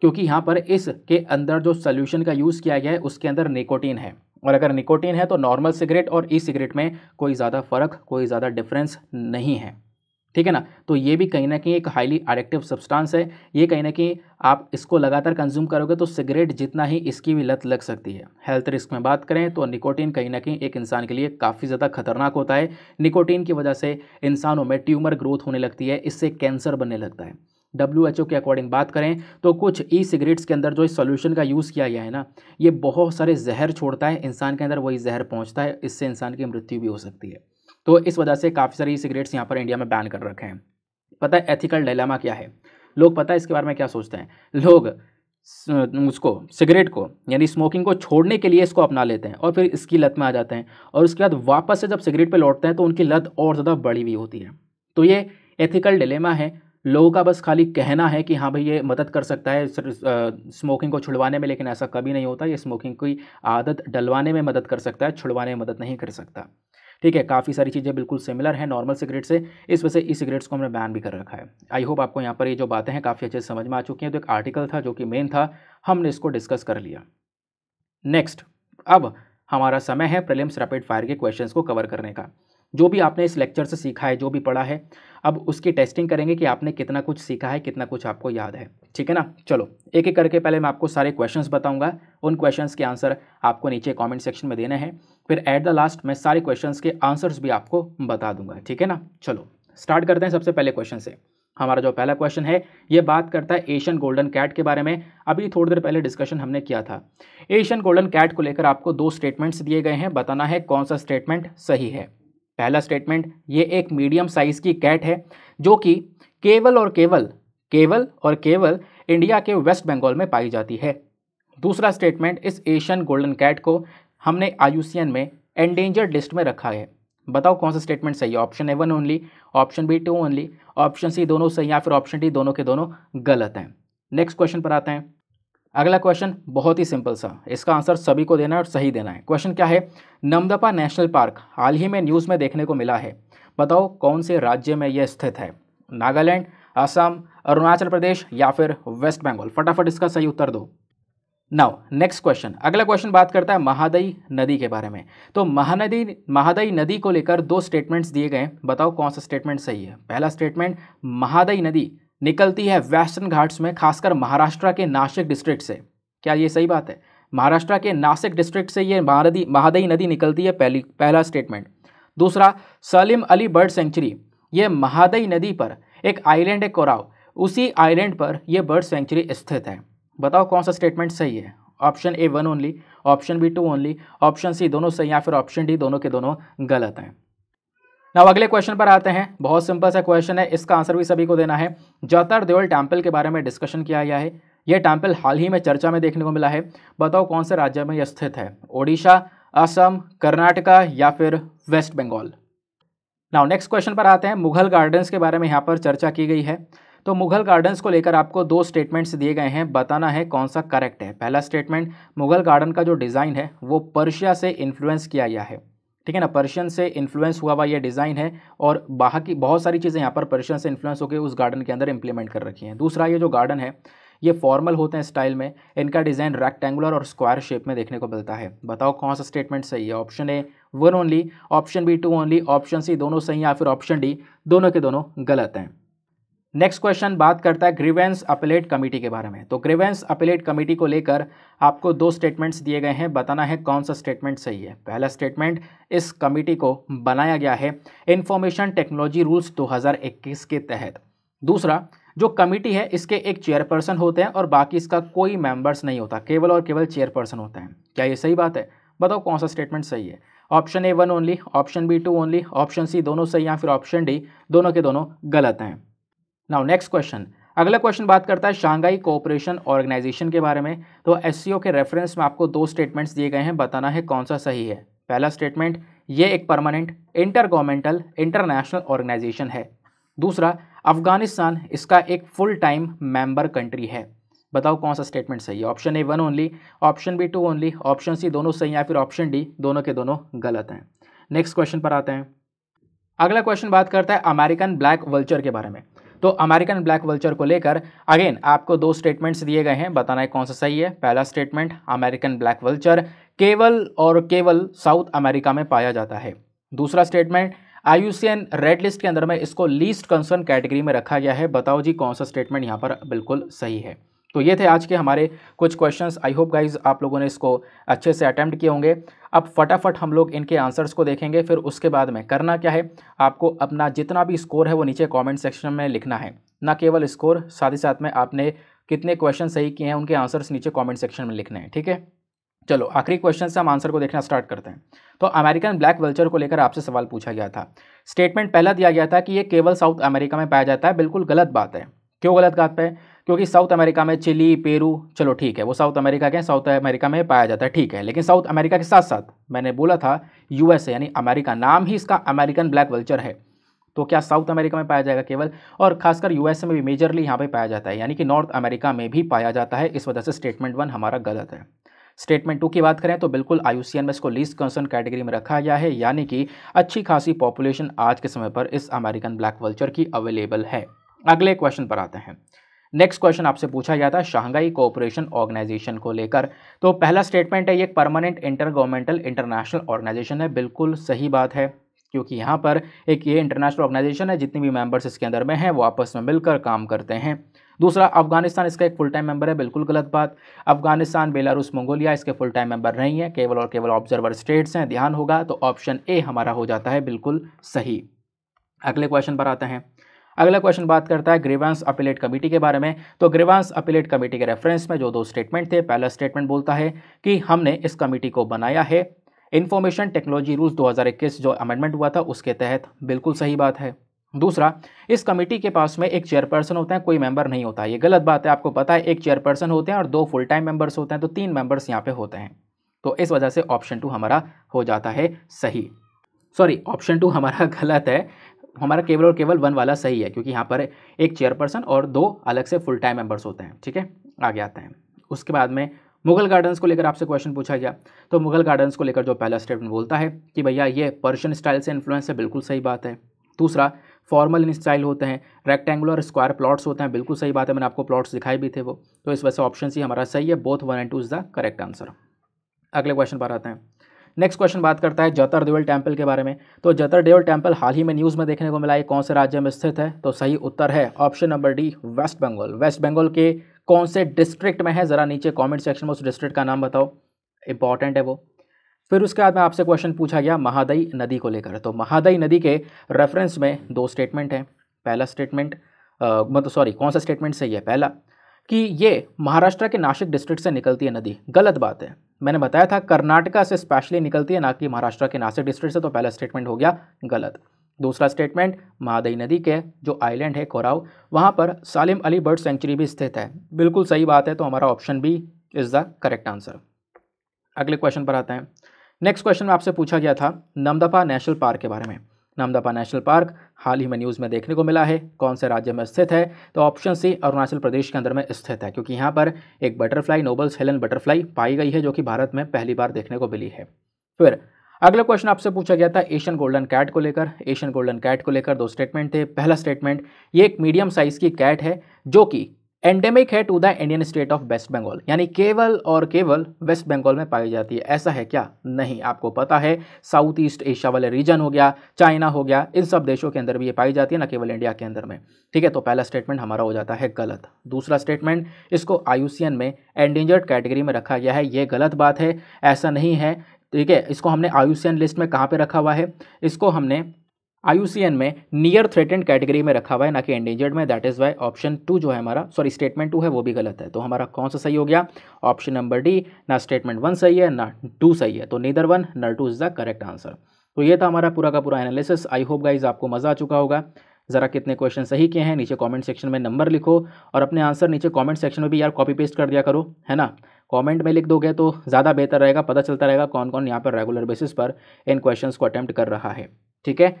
क्योंकि यहाँ पर इसके अंदर जो सोल्यूशन का यूज़ किया गया है उसके अंदर निकोटीन है और अगर निकोटीन है तो नॉर्मल सिगरेट और ई सिगरेट में कोई ज़्यादा फ़र्क कोई ज़्यादा डिफरेंस नहीं है ठीक है ना तो ये भी कहीं ना कहीं एक हाईली एडिक्टिव सब्सटेंस है ये कहीं ना कहीं आप इसको लगातार कंज्यूम करोगे तो सिगरेट जितना ही इसकी भी लत लग सकती है हेल्थ रिस्क में बात करें तो निकोटीन कहीं ना कहीं एक इंसान के लिए काफ़ी ज़्यादा खतरनाक होता है निकोटीन की वजह से इंसानों में ट्यूमर ग्रोथ होने लगती है इससे कैंसर बनने लगता है डब्ल्यू एच ओ के अकॉर्डिंग बात करें तो कुछ ई सिगरेट्स के अंदर जो इस सोल्यूशन का यूज़ किया गया है ना ये बहुत सारे जहर छोड़ता है इंसान के अंदर वही जहर पहुँचता है इससे इंसान की मृत्यु भी हो सकती है तो इस वजह से काफ़ी सारी सिगरेट्स यहाँ पर इंडिया में बैन कर रखे हैं पता है एथिकल डायलामा क्या है लोग पता है इसके बारे में क्या सोचते हैं लोग उसको सिगरेट को यानी स्मोकिंग को छोड़ने के लिए इसको अपना लेते हैं और फिर इसकी लत में आ जाते हैं और उसके बाद वापस से जब सिगरेट पे लौटते हैं तो उनकी लत और ज़्यादा बढ़ी हुई होती है तो ये एथिकल डिलेमा है लोगों का बस खाली कहना है कि हाँ भाई ये मदद कर सकता है स्मोकिंग को छुड़वाने में लेकिन ऐसा कभी नहीं होता ये स्मोकिंग की आदत डलवाने में मदद कर सकता है छुड़वाने में मदद नहीं कर सकता ठीक है काफ़ी सारी चीज़ें बिल्कुल सिमिलर हैं नॉर्मल सिगरेट से इस वजह से ई सिगरेट्स को हमने बैन भी कर रखा है आई होप आपको यहाँ पर ये जो बातें हैं काफ़ी अच्छे से समझ में आ चुकी हैं तो एक आर्टिकल था जो कि मेन था हमने इसको डिस्कस कर लिया नेक्स्ट अब हमारा समय है प्रिलिम्स रैपिड फायर के क्वेश्चंस को कवर करने का जो भी आपने इस लेक्चर से सीखा है जो भी पढ़ा है अब उसकी टेस्टिंग करेंगे कि आपने कितना कुछ सीखा है कितना कुछ आपको याद है ठीक है ना चलो एक एक करके पहले मैं आपको सारे क्वेश्चंस बताऊंगा उन क्वेश्चंस के आंसर आपको नीचे कमेंट सेक्शन में देने हैं फिर एट द लास्ट मैं सारे क्वेश्चंस के आंसर्स भी आपको बता दूंगा ठीक है ना चलो स्टार्ट करते हैं सबसे पहले क्वेश्चन से हमारा जो पहला क्वेश्चन है ये बात करता है एशियन गोल्डन कैट के बारे में अभी थोड़ी देर पहले डिस्कशन हमने किया था एशियन गोल्डन कैट को लेकर आपको दो स्टेटमेंट्स दिए गए हैं बताना है कौन सा स्टेटमेंट सही है पहला स्टेटमेंट ये एक मीडियम साइज़ की कैट है जो कि केवल और केवल केवल और केवल इंडिया के वेस्ट बंगाल में पाई जाती है दूसरा स्टेटमेंट इस एशियन गोल्डन कैट को हमने आयुसियन में एंडेंजर लिस्ट में रखा है बताओ कौन सा स्टेटमेंट सही है option A one only option B two only option C दोनों सही या फिर ऑप्शन डी दोनों के दोनों गलत हैं नेक्स्ट क्वेश्चन पर आते हैं अगला क्वेश्चन बहुत ही सिंपल सा इसका आंसर सभी को देना है और सही देना है क्वेश्चन क्या है नमदपा नेशनल पार्क हाल ही में न्यूज़ में देखने को मिला है बताओ कौन से राज्य में यह स्थित है नागालैंड असम अरुणाचल प्रदेश या फिर वेस्ट बंगाल फटाफट इसका सही उत्तर दो नाउ नेक्स्ट क्वेश्चन अगला क्वेश्चन बात करता है महादई नदी के बारे में तो महानदी महादई नदी को लेकर दो स्टेटमेंट्स दिए गए बताओ कौन सा स्टेटमेंट सही है पहला स्टेटमेंट महादई नदी निकलती है वेस्टर्न घाट्स में खासकर महाराष्ट्र के नासिक डिस्ट्रिक्ट से क्या ये सही बात है महाराष्ट्र के नासिक डिस्ट्रिक्ट से ये महानदी महादई नदी निकलती है पहली पहला स्टेटमेंट दूसरा सलीम अली बर्ड सेंचुरी ये महादई नदी पर एक आइलैंड है कोराव उसी आइलैंड पर यह बर्ड सेंचुरी स्थित है बताओ कौन सा स्टेटमेंट सही है option A one only option B two only option C दोनों सही या फिर ऑप्शन डी दोनों के दोनों गलत हैं नाउ अगले क्वेश्चन पर आते हैं बहुत सिंपल सा क्वेश्चन है इसका आंसर भी सभी को देना है जतर देवल टेम्पल के बारे में डिस्कशन किया गया है यह टेम्पल हाल ही में चर्चा में देखने को मिला है बताओ कौन से राज्य में यह स्थित है ओडिशा असम कर्नाटका या फिर west Bengal now next question पर आते हैं मुगल गार्डन्स के बारे में यहाँ पर चर्चा की गई है तो मुगल गार्डन्स को लेकर आपको दो स्टेटमेंट्स दिए गए हैं बताना है कौन सा करेक्ट है पहला स्टेटमेंट मुगल गार्डन का जो डिज़ाइन है वो पर्शिया से इन्फ्लुएंस किया गया है ठीक है ना पर्शियन से इन्फ्लुएंस हुआ हुआ ये डिज़ाइन है और बाहर की बहुत सारी चीज़ें यहाँ पर पर्शियन से इन्फ्लुएंस होकर उस गार्डन के अंदर इंप्लीमेंट कर रखी हैं दूसरा ये जो गार्डन है ये फॉर्मल होते हैं स्टाइल में इनका डिज़ाइन रेक्टेंगुलर और स्क्वायर शेप में देखने को मिलता है बताओ कौन सा स्टेटमेंट सही है option A one only option B two only option C दोनों सही या फिर ऑप्शन डी दोनों के दोनों गलत हैं नेक्स्ट क्वेश्चन बात करता है ग्रीवेंस अपेलेट कमेटी के बारे में तो ग्रीवेंस अपेलेट कमेटी को लेकर आपको दो स्टेटमेंट्स दिए गए हैं बताना है कौन सा स्टेटमेंट सही है पहला स्टेटमेंट इस कमेटी को बनाया गया है इंफॉर्मेशन टेक्नोलॉजी रूल्स 2021 के तहत दूसरा जो कमेटी है इसके एक चेयरपर्सन होते हैं और बाकी इसका कोई मेम्बर्स नहीं होता केवल और केवल चेयरपर्सन होते हैं क्या ये सही बात है बताओ कौन सा स्टेटमेंट सही है option A one only option B two only option C दोनों सही या फिर ऑप्शन डी दोनों के दोनों गलत हैं नाउ नेक्स्ट क्वेश्चन अगला क्वेश्चन बात करता है शांघाई कोऑपरेशन ऑर्गेनाइजेशन के बारे में तो एस के रेफरेंस में आपको दो स्टेटमेंट्स दिए गए हैं बताना है कौन सा सही है पहला स्टेटमेंट ये एक permanent intergovernmental international organisation है दूसरा अफगानिस्तान इसका एक फुल टाइम मेंबर कंट्री है बताओ कौन सा स्टेटमेंट सही है option A one only option B two only option C दोनों सही या फिर ऑप्शन डी दोनों के दोनों गलत हैं नेक्स्ट क्वेश्चन पर आते हैं अगला क्वेश्चन बात करता है अमेरिकन ब्लैक वल्चर के बारे में तो अमेरिकन ब्लैक वल्चर को लेकर अगेन आपको दो स्टेटमेंट्स दिए गए हैं बताना है कौन सा सही है पहला स्टेटमेंट अमेरिकन ब्लैक वल्चर केवल और केवल साउथ अमेरिका में पाया जाता है दूसरा स्टेटमेंट आई रेड लिस्ट के अंदर में इसको लीस्ट कंसर्न कैटेगरी में रखा गया है बताओ जी कौन सा स्टेटमेंट यहाँ पर बिल्कुल सही है तो ये थे आज के हमारे कुछ क्वेश्चंस आई होप गाइज आप लोगों ने इसको अच्छे से अटैम्प्ट किए होंगे अब फटाफट हम लोग इनके आंसर्स को देखेंगे फिर उसके बाद में करना क्या है आपको अपना जितना भी स्कोर है वो नीचे कमेंट सेक्शन में लिखना है ना केवल स्कोर साथ ही साथ में आपने कितने क्वेश्चन सही किए हैं उनके आंसर्स नीचे कॉमेंट सेक्शन में लिखने हैं ठीक है चलो आखिरी क्वेश्चन से हम आंसर को देखना स्टार्ट करते हैं तो अमेरिकन ब्लैक वल्चर को लेकर आपसे सवाल पूछा गया था स्टेटमेंट पहला दिया गया था कि ये केवल साउथ अमेरिका में पाया जाता है बिल्कुल गलत बात है क्यों गलत बात है क्योंकि साउथ अमेरिका में चिली पेरू चलो ठीक है वो साउथ अमेरिका के साउथ अमेरिका में पाया जाता है ठीक है लेकिन साउथ अमेरिका के साथ साथ मैंने बोला था यूएसए यानी अमेरिका नाम ही इसका अमेरिकन ब्लैक वल्चर है तो क्या साउथ अमेरिका में पाया जाएगा केवल और खासकर यूएसए में भी मेजरली यहाँ पर पाया जाता है यानी कि नॉर्थ अमेरिका में भी पाया जाता है इस वजह से स्टेटमेंट वन हमारा गलत है स्टेटमेंट टू की बात करें तो बिल्कुल आई में इसको लीस्ट कंसर्न कैटेगरी में रखा गया है यानी कि अच्छी खासी पॉपुलेशन आज के समय पर इस अमेरिकन ब्लैक वल्चर की अवेलेबल है अगले क्वेश्चन पर आते हैं नेक्स्ट क्वेश्चन आपसे पूछा गया था शांघाई कोऑपरेशन ऑर्गेनाइजेशन को लेकर तो पहला स्टेटमेंट है ये permanent intergovernmental international organisation है बिल्कुल सही बात है क्योंकि यहाँ पर एक ये इंटरनेशनल ऑर्गेनाइजेशन है जितने भी मेंबर्स इसके अंदर में हैं वो आपस में मिलकर काम करते हैं दूसरा अफगानिस्तान इसका एक फुल टाइम मेंबर है बिल्कुल गलत बात अफगानिस्तान बेलारूस मंगोलिया इसके फुल टाइम मेंबर नहीं है केवल और केवल ऑब्जर्वर स्टेट्स हैं ध्यान होगा तो ऑप्शन ए हमारा हो जाता है बिल्कुल सही अगले क्वेश्चन पर आते हैं अगला क्वेश्चन बात करता है ग्रीवांस अपीलेट कमेटी के बारे में तो ग्रीवांस अपीलेट कमेटी के रेफरेंस में जो दो स्टेटमेंट थे पहला स्टेटमेंट बोलता है कि हमने इस कमेटी को बनाया है इन्फॉर्मेशन टेक्नोलॉजी रूल्स 2021 जो अमेंडमेंट हुआ था उसके तहत बिल्कुल सही बात है दूसरा इस कमेटी के पास में एक चेयरपर्सन होता है कोई मेंबर नहीं होता ये गलत बात है आपको पता है एक चेयरपर्सन होते हैं और दो फुल टाइम मेंबर्स होते हैं तो तीन मेंबर्स यहाँ पे होते हैं तो इस वजह से ऑप्शन टू हमारा हो जाता है सही सॉरी ऑप्शन टू हमारा गलत है हमारा केवल और केवल वन वाला सही है क्योंकि यहाँ पर एक चेयरपर्सन और दो अलग से फुल टाइम मेंबर्स होते हैं ठीक है आगे आते हैं उसके बाद में मुगल गार्डन्स को लेकर आपसे क्वेश्चन पूछा गया तो मुगल गार्डन्स को लेकर जो पहला स्टेटमेंट बोलता है कि भैया ये पर्शियन स्टाइल से इन्फ्लुएंस है बिल्कुल सही बात है दूसरा फॉर्मल इन स्टाइल होते हैं रेक्टेंगुलर स्क्वायर प्लॉट्स होते हैं बिल्कुल सही बात है मैंने आपको प्लॉट्स दिखाए भी थे वो तो इस वजह से ऑप्शन सी हमारा सही है both one and two is the correct answer अगले क्वेश्चन पर आते हैं नेक्स्ट क्वेश्चन बात करता है जतर देवल टेम्पल के बारे में तो जतर देवल टेम्पल हाल ही में न्यूज़ में देखने को मिला है कौन से राज्य में स्थित है तो सही उत्तर है option number D West Bengal West Bengal के कौन से डिस्ट्रिक्ट में है ज़रा नीचे कमेंट सेक्शन में उस डिस्ट्रिक्ट का नाम बताओ इंपॉर्टेंट है वो फिर उसके बाद में आपसे क्वेश्चन पूछा गया महादई नदी को लेकर तो महादई नदी के रेफरेंस में दो स्टेटमेंट हैं पहला स्टेटमेंट मतलब सॉरी कौन सा स्टेटमेंट सही है पहला कि ये महाराष्ट्र के नासिक डिस्ट्रिक्ट से निकलती है नदी गलत बात है मैंने बताया था कर्नाटका से स्पेशली निकलती है ना कि महाराष्ट्र के नासिक डिस्ट्रिक्ट से तो पहला स्टेटमेंट हो गया गलत दूसरा स्टेटमेंट महादई नदी के जो आइलैंड है कोराव वहाँ पर सालिम अली बर्ड सेंचुरी भी स्थित है बिल्कुल सही बात है तो हमारा option B is the correct answer अगले क्वेश्चन पर आते हैं नेक्स्ट क्वेश्चन में आपसे पूछा गया था नमदफा नेशनल पार्क के बारे में नामदापा नेशनल पार्क हाल ही में न्यूज़ में देखने को मिला है कौन से राज्य में स्थित है तो ऑप्शन सी अरुणाचल प्रदेश के अंदर में स्थित है क्योंकि यहाँ पर एक बटरफ्लाई नोबल्स हेलन बटरफ्लाई पाई गई है जो कि भारत में पहली बार देखने को मिली है फिर अगला क्वेश्चन आपसे पूछा गया था एशियन गोल्डन कैट को लेकर एशियन गोल्डन कैट को लेकर दो स्टेटमेंट थे पहला स्टेटमेंट ये एक मीडियम साइज़ की कैट है जो कि एंडेमिक है to the Indian state of West Bengal यानी केवल और केवल वेस्ट बंगाल में पाई जाती है ऐसा है क्या नहीं आपको पता है साउथ ईस्ट एशिया वाले रीजन हो गया चाइना हो गया इन सब देशों के अंदर भी ये पाई जाती है ना केवल इंडिया के अंदर में ठीक है तो पहला स्टेटमेंट हमारा हो जाता है गलत दूसरा स्टेटमेंट इसको आयुसियन में एंडेंजर्ड कैटेगरी में रखा गया है ये गलत बात है ऐसा नहीं है ठीक है इसको हमने आयुसियन लिस्ट में कहाँ पर रखा हुआ है इसको हमने आईयूसीएन में नियर थ्रेटेंड कैटेगरी में रखा हुआ है ना कि एंडेंजर्ड में that is why option two जो है हमारा सॉरी स्टेटमेंट टू है वो भी गलत है तो हमारा कौन सा सही हो गया ऑप्शन नंबर डी ना स्टेटमेंट वन सही है ना टू सही है तो neither one nor two is the correct answer तो ये था हमारा पूरा का पूरा एनालिसिस आई होप गाइज आपको मज़ा आ चुका होगा ज़रा कितने क्वेश्चन सही किए हैं नीचे कॉमेंट सेक्शन में नंबर लिखो और अपने आंसर नीचे कॉमेंट सेक्शन में भी यार कॉपी पेस्ट कर दिया करो है ना कमेंट में लिख दोगे तो ज़्यादा बेहतर रहेगा पता चलता रहेगा कौन कौन यहाँ पर रेगुलर बेसिस पर इन क्वेश्चंस को अटैम्प्ट कर रहा है ठीक है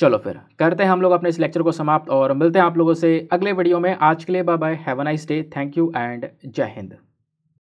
चलो फिर करते हैं हम लोग अपने इस लेक्चर को समाप्त और मिलते हैं आप लोगों से अगले वीडियो में आज के लिए bye bye have a nice day thank you and जय हिंद